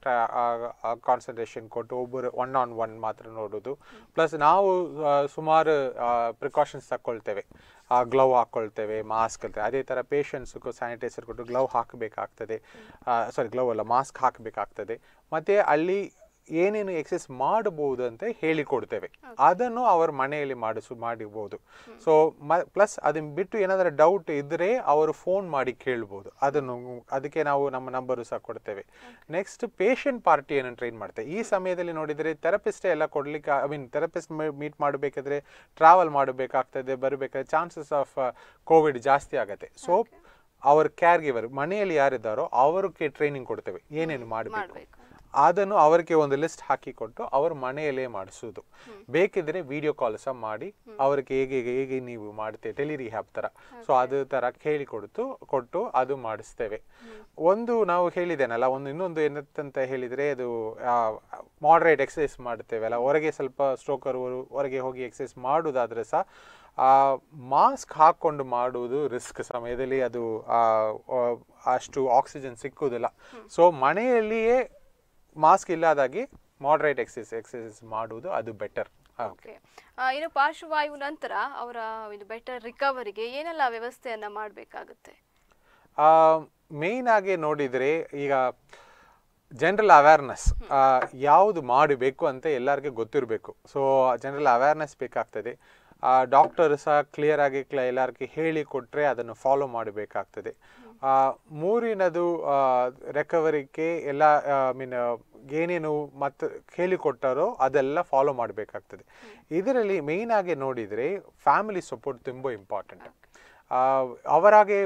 ಕಾನ್ಸಂಟ್ರೇಷನ್ ಕೊಟ್ಟು ಒಬ್ಬರು ಒನ್ ಆನ್ ಒನ್ ಮಾತ್ರ ನೋಡೋದು ಪ್ಲಸ್ ನಾವು ಸುಮಾರು ಪ್ರಿಕಾಷನ್ಸ್ ತಗೊಳ್ತೇವೆ ಗ್ಲೌ ಹಾಕ್ಕೊಳ್ತೇವೆ ಮಾಸ್ಕ್ ಅಂತ ಅದೇ ಥರ ಪೇಷಂಟ್ಸ್ಗೂ ಸ್ಯಾನಿಟೈಸರ್ ಕೊಟ್ಟು ಗ್ಲೌ ಹಾಕಬೇಕಾಗ್ತದೆ ಸಾರಿ ಗ್ಲೌ ಅಲ್ಲ ಮಾಸ್ಕ್ ಹಾಕಬೇಕಾಗ್ತದೆ ಮತ್ತು ಅಲ್ಲಿ ಏನೇನು ಎಕ್ಸಸೈಸ್ ಮಾಡಬಹುದು ಅಂತ ಹೇಳಿಕೊಡ್ತೇವೆ ಅದನ್ನು ಅವರ ಮನೆಯಲ್ಲಿ ಮಾಡಿಸು ಮಾಡಬಹುದು ಸೊ ಪ್ಲಸ್ ಅದನ್ನ ಬಿಟ್ಟು ಏನಾದರೂ ಡೌಟ್ ಇದ್ದರೆ ಅವರು ಫೋನ್ ಮಾಡಿ ಕೇಳ್ಬೋದು ಅದನ್ನು ಅದಕ್ಕೆ ನಾವು ನಮ್ಮ ನಂಬರು ಸಹ ಕೊಡ್ತೇವೆ ನೆಕ್ಸ್ಟ್ ಪೇಷಂಟ್ ಪಾರ್ಟಿಯನ್ನು ಟ್ರೈನ್ ಮಾಡ್ತೇವೆ ಈ ಸಮಯದಲ್ಲಿ ನೋಡಿದರೆ ಥೆರಪಿಸ್ಟೇ ಎಲ್ಲ ಕೊಡ್ಲಿಕ್ಕೆ ಐ ಮೀನ್ ಥೆರಪಿಸ್ಟ್ ಮೀಟ್ ಮಾಡಬೇಕಾದ್ರೆ ಟ್ರಾವೆಲ್ ಮಾಡಬೇಕಾಗ್ತದೆ ಬರಬೇಕಾದ್ರೆ ಚಾನ್ಸಸ್ ಆಫ್ ಕೋವಿಡ್ ಜಾಸ್ತಿ ಆಗುತ್ತೆ ಸೊ ಅವ್ರ ಕೇರ್ ಗಿವರ್ ಮನೆಯಲ್ಲಿ ಯಾರಿದ್ದಾರೋ ಅವರಿಗೆ ಟ್ರೈನಿಂಗ್ ಕೊಡ್ತೇವೆ ಏನೇನು ಮಾಡಬೇಕು ಅದನ್ನು ಅವರಿಗೆ ಒಂದು ಲಿಸ್ಟ್ ಹಾಕಿಕೊಟ್ಟು ಅವ್ರ ಮನೆಯಲ್ಲೇ ಮಾಡಿಸೋದು ಬೇಕಿದ್ರೆ ವಿಡಿಯೋ ಕಾಲ್ ಸಹ ಮಾಡಿ ಅವ್ರಿಗೆ ಹೇಗೆ ಹೇಗೆ ನೀವು ಮಾಡ್ತೇವೆ ಟೆಲಿ ಹ್ಯಾಪ್ ಥರ ಸೊ ಅದು ತರ ಕೇಳಿಕೊಡ್ತು ಕೊಟ್ಟು ಅದು ಮಾಡಿಸ್ತೇವೆ ಒಂದು ನಾವು ಹೇಳಿದ್ದೇನಲ್ಲ ಒಂದು ಇನ್ನೊಂದು ಏನಂತ ಹೇಳಿದರೆ ಅದು ಮಾಡ್ರೇಟ್ ಎಕ್ಸಸೈಸ್ ಮಾಡ್ತೇವಲ್ಲ ಹೊರಗೆ ಸ್ವಲ್ಪ ಸ್ಟ್ರೋಕರ್ ಹೊರಗೆ ಹೋಗಿ ಎಕ್ಸಸೈಸ್ ಮಾಡೋದಾದರೆ ಸಹ ಮಾಸ್ಕ್ ಹಾಕೊಂಡು ಮಾಡುವುದು ರಿಸ್ಕ್ ಸಮಯದಲ್ಲಿ ಅದು ಅಷ್ಟು ಆಕ್ಸಿಜನ್ ಸಿಕ್ಕುದಿಲ್ಲ ಸೊ ಮನೆಯಲ್ಲಿಯೇ ಮಾಸ್ಕ್ ಇಲ್ಲದಾಗಿ ಮಾಡ್ರೇಟ್ ಎಕ್ಸಸೈಸ್ ಎಕ್ಸಸೈಸ್ ಮಾಡುವುದು ಅದು ಬೆಟರ್ ಓಕೆ ಇನ್ನು ಪಾರ್ಶ್ವವಾಯು ನಂತರ ಅವರ ಇದು ಬೆಟರ್ ರಿಕವರಿಗೆ ಏನೆಲ್ಲ ವ್ಯವಸ್ಥೆಯನ್ನು ಮಾಡಬೇಕಾಗುತ್ತೆ ಮೇಯ್ನ್ ಆಗಿ ನೋಡಿದರೆ ಈಗ ಜನರಲ್ ಅವೇರ್ನೆಸ್ ಯಾವುದು ಮಾಡಬೇಕು ಅಂತ ಎಲ್ಲರಿಗೂ ಗೊತ್ತಿರಬೇಕು ಸೊ ಜನರಲ್ ಅವೇರ್ನೆಸ್ ಬೇಕಾಗ್ತದೆ ಡಾಕ್ಟರ್ ಸಹ ಕ್ಲಿಯರ್ ಆಗಿ ಎಲ್ಲರಿಗೂ ಹೇಳಿಕೊಟ್ರೆ ಅದನ್ನು ಫಾಲೋ ಮಾಡಬೇಕಾಗ್ತದೆ ಮೂರಿನದು ರೆಕವರಿಗೆ ಎಲ್ಲ ಐ ಮೀನ್ ಏನೇನು ಮತ್ತು ಕೇಳಿಕೊಟ್ಟಾರೋ ಅದೆಲ್ಲ ಫಾಲೋ ಮಾಡಬೇಕಾಗ್ತದೆ ಇದರಲ್ಲಿ ಮೇಯ್ನಾಗಿ ನೋಡಿದರೆ ಫ್ಯಾಮಿಲಿ ಸಪೋರ್ಟ್ ತುಂಬ ಇಂಪಾರ್ಟೆಂಟ್ ಅವರಾಗೆ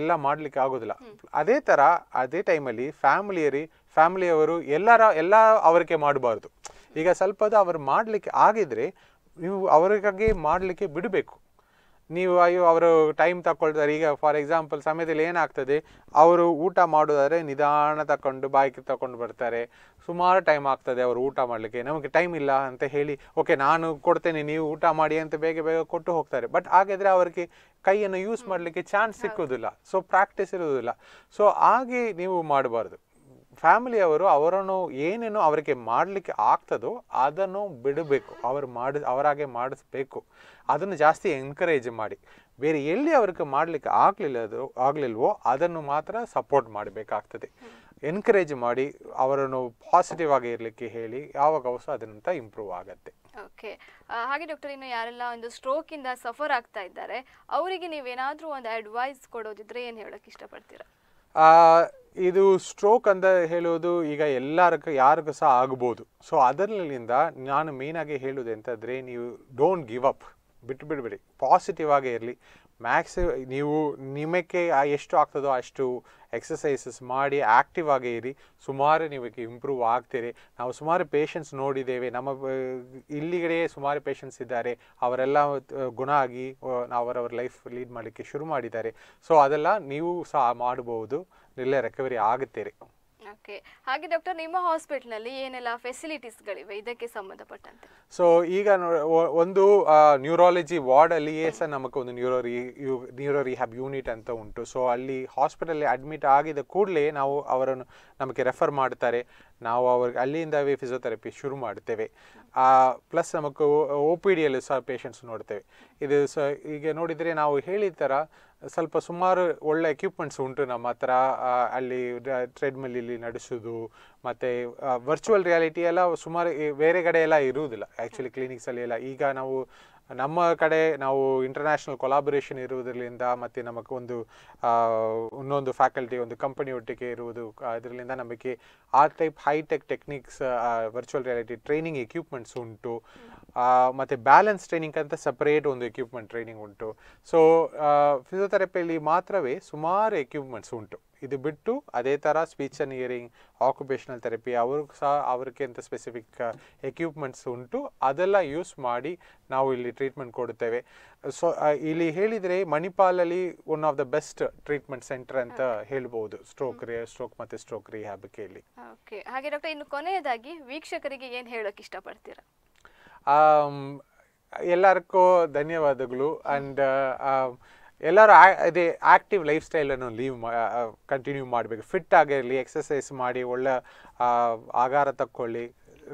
ಎಲ್ಲ ಮಾಡಲಿಕ್ಕೆ ಆಗೋದಿಲ್ಲ ಅದೇ ಥರ ಅದೇ ಟೈಮಲ್ಲಿ ಫ್ಯಾಮಿಲಿಯರಿ ಫ್ಯಾಮಿಲಿಯವರು ಎಲ್ಲರ ಎಲ್ಲ ಅವರಿಗೆ ಮಾಡಬಾರ್ದು ಈಗ ಸ್ವಲ್ಪದ ಅವರು ಮಾಡಲಿಕ್ಕೆ ಆಗಿದ್ರೆ ನೀವು ಅವರಿಗಾಗಿ ಮಾಡಲಿಕ್ಕೆ ಬಿಡಬೇಕು ನೀವು ಅಯ್ಯೋ ಅವರು ಟೈಮ್ ತಗೊಳ್ತಾರೆ ಈಗ ಫಾರ್ ಎಕ್ಸಾಂಪಲ್ ಸಮಯದಲ್ಲಿ ಏನಾಗ್ತದೆ ಅವರು ಊಟ ಮಾಡೋದಾದರೆ ನಿಧಾನ ತಗೊಂಡು ಬಾಯ್ಗೆ ತಗೊಂಡು ಬರ್ತಾರೆ ಸುಮಾರು ಟೈಮ್ ಆಗ್ತದೆ ಅವರು ಊಟ ಮಾಡಲಿಕ್ಕೆ ನಮಗೆ ಟೈಮ್ ಇಲ್ಲ ಅಂತ ಹೇಳಿ ಓಕೆ ನಾನು ಕೊಡ್ತೇನೆ ನೀವು ಊಟ ಮಾಡಿ ಅಂತ ಬೇಗ ಬೇಗ ಕೊಟ್ಟು ಹೋಗ್ತಾರೆ ಬಟ್ ಹಾಗಿದ್ರೆ ಅವರಿಗೆ ಕೈಯನ್ನು ಯೂಸ್ ಮಾಡಲಿಕ್ಕೆ ಚಾನ್ಸ್ ಸಿಕ್ಕೋದಿಲ್ಲ ಸೊ ಪ್ರಾಕ್ಟೀಸ್ ಇರೋದಿಲ್ಲ ಸೊ ಹಾಗೆ ನೀವು ಮಾಡಬಾರ್ದು ಫ್ಯಾಮಿಲಿಯವರು ಅವರನ್ನು ಏನೇನು ಅವರಿಗೆ ಮಾಡಲಿಕ್ಕೆ ಆಗ್ತದೋ ಅದನ್ನು ಬಿಡಬೇಕು ಅವರು ಮಾಡ ಅವರಾಗೆ ಮಾಡಿಸ್ಬೇಕು ಅದನ್ನು ಜಾಸ್ತಿ ಎನ್ಕರೇಜ್ ಮಾಡಿ ಬೇರೆ ಎಲ್ಲಿ ಅವ್ರಿಗೆ ಮಾಡಲಿಕ್ಕೆ ಆಗಲಿಲ್ಲ ಆಗಲಿಲ್ವೋ ಅದನ್ನು ಮಾತ್ರ ಸಪೋರ್ಟ್ ಮಾಡಬೇಕಾಗ್ತದೆ ಎನ್ಕರೇಜ್ ಮಾಡಿ ಅವರನ್ನು ಪಾಸಿಟಿವ್ ಆಗಿ ಇರಲಿಕ್ಕೆ ಹೇಳಿ ಯಾವಾಗ ಹೊಸ ಇಂಪ್ರೂವ್ ಆಗುತ್ತೆ ಓಕೆ ಹಾಗೆ ಡಾಕ್ಟರ್ ಇನ್ನು ಯಾರೆಲ್ಲ ಒಂದು ಸ್ಟ್ರೋಕಿಂದ ಸಫರ್ ಆಗ್ತಾ ಇದ್ದಾರೆ ಅವರಿಗೆ ನೀವೇನಾದರೂ ಒಂದು ಅಡ್ವೈಸ್ ಕೊಡೋದಿದ್ರೆ ಏನು ಹೇಳೋಕೆ ಇಷ್ಟಪಡ್ತೀರಾ ಇದು ಸ್ಟ್ರೋಕ್ ಅಂತ ಹೇಳೋದು ಈಗ ಎಲ್ಲರಿಗೂ ಯಾರಿಗೂ ಸಹ ಆಗ್ಬೋದು ಸೊ ಅದರಲ್ಲಿಂದ ನಾನು ಆಗಿ ಹೇಳೋದು ಎಂತಂದರೆ ನೀವು ಡೋಂಟ್ ಗಿವ್ ಅಪ್ ಬಿಟ್ಟು ಬಿಡಬೇಡಿ ಪಾಸಿಟಿವ್ ಆಗೇ ಇರಲಿ ಮ್ಯಾಕ್ಸ್ ನೀವು ನಿಮಗೆ ಎಷ್ಟು ಆಗ್ತದೋ ಅಷ್ಟು ಎಕ್ಸಸೈಸಸ್ ಮಾಡಿ ಆ್ಯಕ್ಟಿವ್ ಆಗೇ ಇರಿ ಸುಮಾರು ನಿಮಗೆ ಇಂಪ್ರೂವ್ ಆಗ್ತೀರಿ ನಾವು ಸುಮಾರು ಪೇಷಂಟ್ಸ್ ನೋಡಿದ್ದೇವೆ ನಮ್ಮ ಇಲ್ಲಿಗಡೆ ಸುಮಾರು ಪೇಷಂಟ್ಸ್ ಇದ್ದಾರೆ ಅವರೆಲ್ಲ ಗುಣ ಆಗಿ ಅವರವರ ಲೈಫ್ ಲೀಡ್ ಮಾಡಲಿಕ್ಕೆ ಶುರು ಮಾಡಿದ್ದಾರೆ ಸೊ ಅದೆಲ್ಲ ನೀವು ಸಹ ಮಾಡಬಹುದು ಇಲ್ಲೇ ರಿಕವರಿ ಆಗುತ್ತೀರಿ ಓಕೆ ಹಾಗೆ ಡಾಕ್ಟರ್ ನಿಮ್ಮ ಹಾಸ್ಪಿಟ್ಲ್ನಲ್ಲಿ ಏನೆಲ್ಲ ಫೆಸಿಲಿಟೀಸ್ಗಳಿವೆ ಇದಕ್ಕೆ ಸಂಬಂಧಪಟ್ಟಂತೆ ಸೊ ಈಗ ಒಂದು ನ್ಯೂರಾಲಜಿ ವಾರ್ಡ್ ಎಸ್ ನಮಗೆ ಒಂದು ನ್ಯೂರೋ ರೀ ನ್ಯೂರೋ ರಿಹ್ಯಾಬ್ ಯೂನಿಟ್ ಅಂತ ಉಂಟು ಸೊ ಅಲ್ಲಿ ಹಾಸ್ಪಿಟಲ್ ಅಡ್ಮಿಟ್ ಆಗಿದ ಕೂಡಲೇ ನಾವು ಅವರನ್ನು ನಮಗೆ ರೆಫರ್ ಮಾಡ್ತಾರೆ ನಾವು ಅವ್ರಿಗೆ ಅಲ್ಲಿಂದವೇ ಫಿಸಿಯೋಥೆರಪಿ ಶುರು ಮಾಡ್ತೇವೆ ಪ್ಲಸ್ ನಮಗೆ ಒ ಪಿ ಡಿಯಲ್ಲಿ ಸಹ ಪೇಷಂಟ್ಸ್ ನೋಡ್ತೇವೆ ಇದು ಸ ಈಗ ನೋಡಿದರೆ ನಾವು ಹೇಳಿದ ಥರ ಸ್ವಲ್ಪ ಸುಮಾರು ಒಳ್ಳೆ ಎಕ್ವಿಪ್ಮೆಂಟ್ಸ್ ಉಂಟು ನಮ್ಮ ಹತ್ರ ಅಲ್ಲಿ ಇಲ್ಲಿ ನಡೆಸೋದು ಮತ್ತು ವರ್ಚುವಲ್ ರಿಯಾಲಿಟಿ ಎಲ್ಲ ಸುಮಾರು ಬೇರೆ ಕಡೆ ಎಲ್ಲ ಇರುವುದಿಲ್ಲ ಆ್ಯಕ್ಚುಲಿ ಕ್ಲಿನಿಕ್ಸಲ್ಲಿ ಎಲ್ಲ ಈಗ ನಾವು ನಮ್ಮ ಕಡೆ ನಾವು ಇಂಟರ್ನ್ಯಾಷನಲ್ ಕೊಲಾಬೊರೇಷನ್ ಇರುವುದರಿಂದ ಮತ್ತು ನಮಗೆ ಒಂದು ಇನ್ನೊಂದು ಫ್ಯಾಕಲ್ಟಿ ಒಂದು ಕಂಪನಿ ಒಟ್ಟಿಗೆ ಇರುವುದು ಇದರಿಂದ ನಮಗೆ ಆ type hitech techniques virtual reality training equipments ಉಂಟು ಮತ್ತೆ ಬ್ಯಾಲೆನ್ಸ್ ಟ್ರೈನಿಂಗ್ ಅಂತ ಸಪ್ರೇಟ್ ಒಂದು ಎಕ್ವಿಪ್ಮೆಂಟ್ ಟ್ರೈನಿಂಗ್ ಉಂಟು ಸೊ ಫಿಸಿಯೋಥೆರಪಿಯಲ್ಲಿ ಮಾತ್ರವೇ ಸುಮಾರು ಎಕ್ವಿಪ್ಮೆಂಟ್ಸ್ ಉಂಟು ಇದು ಬಿಟ್ಟು ಅದೇ ಥರ speech and hearing occupational therapy ಅವ್ರಿಗೆ ಸಹ ಅವ್ರಿಗೆ ಅಂತ ಸ್ಪೆಸಿಫಿಕ್ ಎಕ್ವಿಪ್ಮೆಂಟ್ಸ್ ಉಂಟು ಅದೆಲ್ಲ ಯೂಸ್ ಮಾಡಿ ನಾವು ಇಲ್ಲಿ ಟ್ರೀಟ್ಮೆಂಟ್ ಕೊಡುತ್ತೇವೆ ಸೊ ಇಲ್ಲಿ ಹೇಳಿದರೆ ಮಣಿಪಾಲಲ್ಲಿ one of the best treatment centre ಅಂತ ಹೇಳ್ಬೋದು ಸ್ಟ್ರೋಕ್ ರಿ ಸ್ಟ್ರೋಕ್ ಮತ್ತು ಸ್ಟ್ರೋಕ್ ಇಲ್ಲಿ ಓಕೆ ಹಾಗೆ ಡಾಕ್ಟರ್ ಇನ್ನು ಕೊನೆಯದಾಗಿ ವೀಕ್ಷಕರಿಗೆ ಏನು ಹೇಳೋಕೆ ಇಷ್ಟಪಡ್ತೀರಾ ಎಲ್ಲರಿಗೂ ಧನ್ಯವಾದಗಳು ಆ್ಯಂಡ್ ಎಲ್ಲರೂ ಅದೇ ಆ್ಯಕ್ಟಿವ್ ಲೈಫ್ ಸ್ಟೈಲನ್ನು ಲೀವ್ ಕಂಟಿನ್ಯೂ ಮಾಡಬೇಕು ಫಿಟ್ ಆಗಿರಲಿ ಎಕ್ಸಸೈಸ್ ಮಾಡಿ ಒಳ್ಳೆ ಆಗಾರ ತಕ್ಕೊಳ್ಳಿ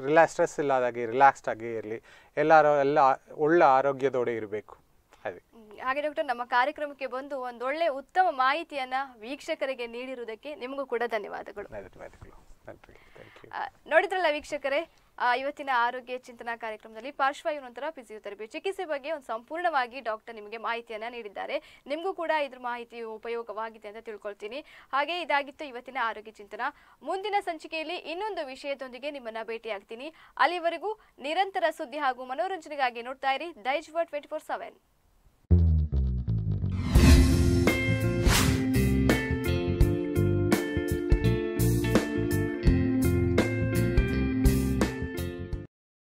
ರಿಲ್ಯಾಕ್ಸ್ ಸ್ಟ್ರೆಸ್ ಇಲ್ಲದಾಗಿ ರಿಲ್ಯಾಕ್ಸ್ಡ್ ಆಗಿ ಇರಲಿ ಎಲ್ಲರೂ ಎಲ್ಲ ಒಳ್ಳೆ ಆರೋಗ್ಯದೋಡೆ ಇರಬೇಕು ಅದೇ ಹಾಗೆ ಡಾಕ್ಟರ್ ನಮ್ಮ ಕಾರ್ಯಕ್ರಮಕ್ಕೆ ಬಂದು ಒಂದೊಳ್ಳೆ ಉತ್ತಮ ಮಾಹಿತಿಯನ್ನು ವೀಕ್ಷಕರಿಗೆ ನೀಡಿರುವುದಕ್ಕೆ ನಿಮಗೂ ಕೂಡ ಧನ್ಯವಾದಗಳು ಧನ್ಯವಾದಗಳು ನೋಡಿದ್ರಲ್ಲ ವೀಕ್ಷಕರೇ ಇವತ್ತಿನ ಆರೋಗ್ಯ ಚಿಂತನಾ ಕಾರ್ಯಕ್ರಮದಲ್ಲಿ ಪಾರ್ಶ್ವಾಯು ನಂತರ ಫಿಸಿಯೋಥೆರಪಿ ಚಿಕಿತ್ಸೆ ಬಗ್ಗೆ ಒಂದು ಸಂಪೂರ್ಣವಾಗಿ ಡಾಕ್ಟರ್ ನಿಮಗೆ ಮಾಹಿತಿಯನ್ನ ನೀಡಿದ್ದಾರೆ ನಿಮಗೂ ಕೂಡ ಇದ್ರ ಮಾಹಿತಿ ಉಪಯೋಗವಾಗಿದೆ ಅಂತ ತಿಳ್ಕೊಳ್ತೀನಿ ಹಾಗೆ ಇದಾಗಿತ್ತು ಇವತ್ತಿನ ಆರೋಗ್ಯ ಚಿಂತನ ಮುಂದಿನ ಸಂಚಿಕೆಯಲ್ಲಿ ಇನ್ನೊಂದು ವಿಷಯದೊಂದಿಗೆ ನಿಮ್ಮನ್ನ ಭೇಟಿಯಾಗ್ತೀನಿ ಅಲ್ಲಿವರೆಗೂ ನಿರಂತರ ಸುದ್ದಿ ಹಾಗೂ ಮನೋರಂಜನೆಗಾಗಿ ನೋಡ್ತಾ ಇರಿ ದೈಜ್ ಟ್ವೆಂಟಿ ಫೋರ್ ಸೆವೆನ್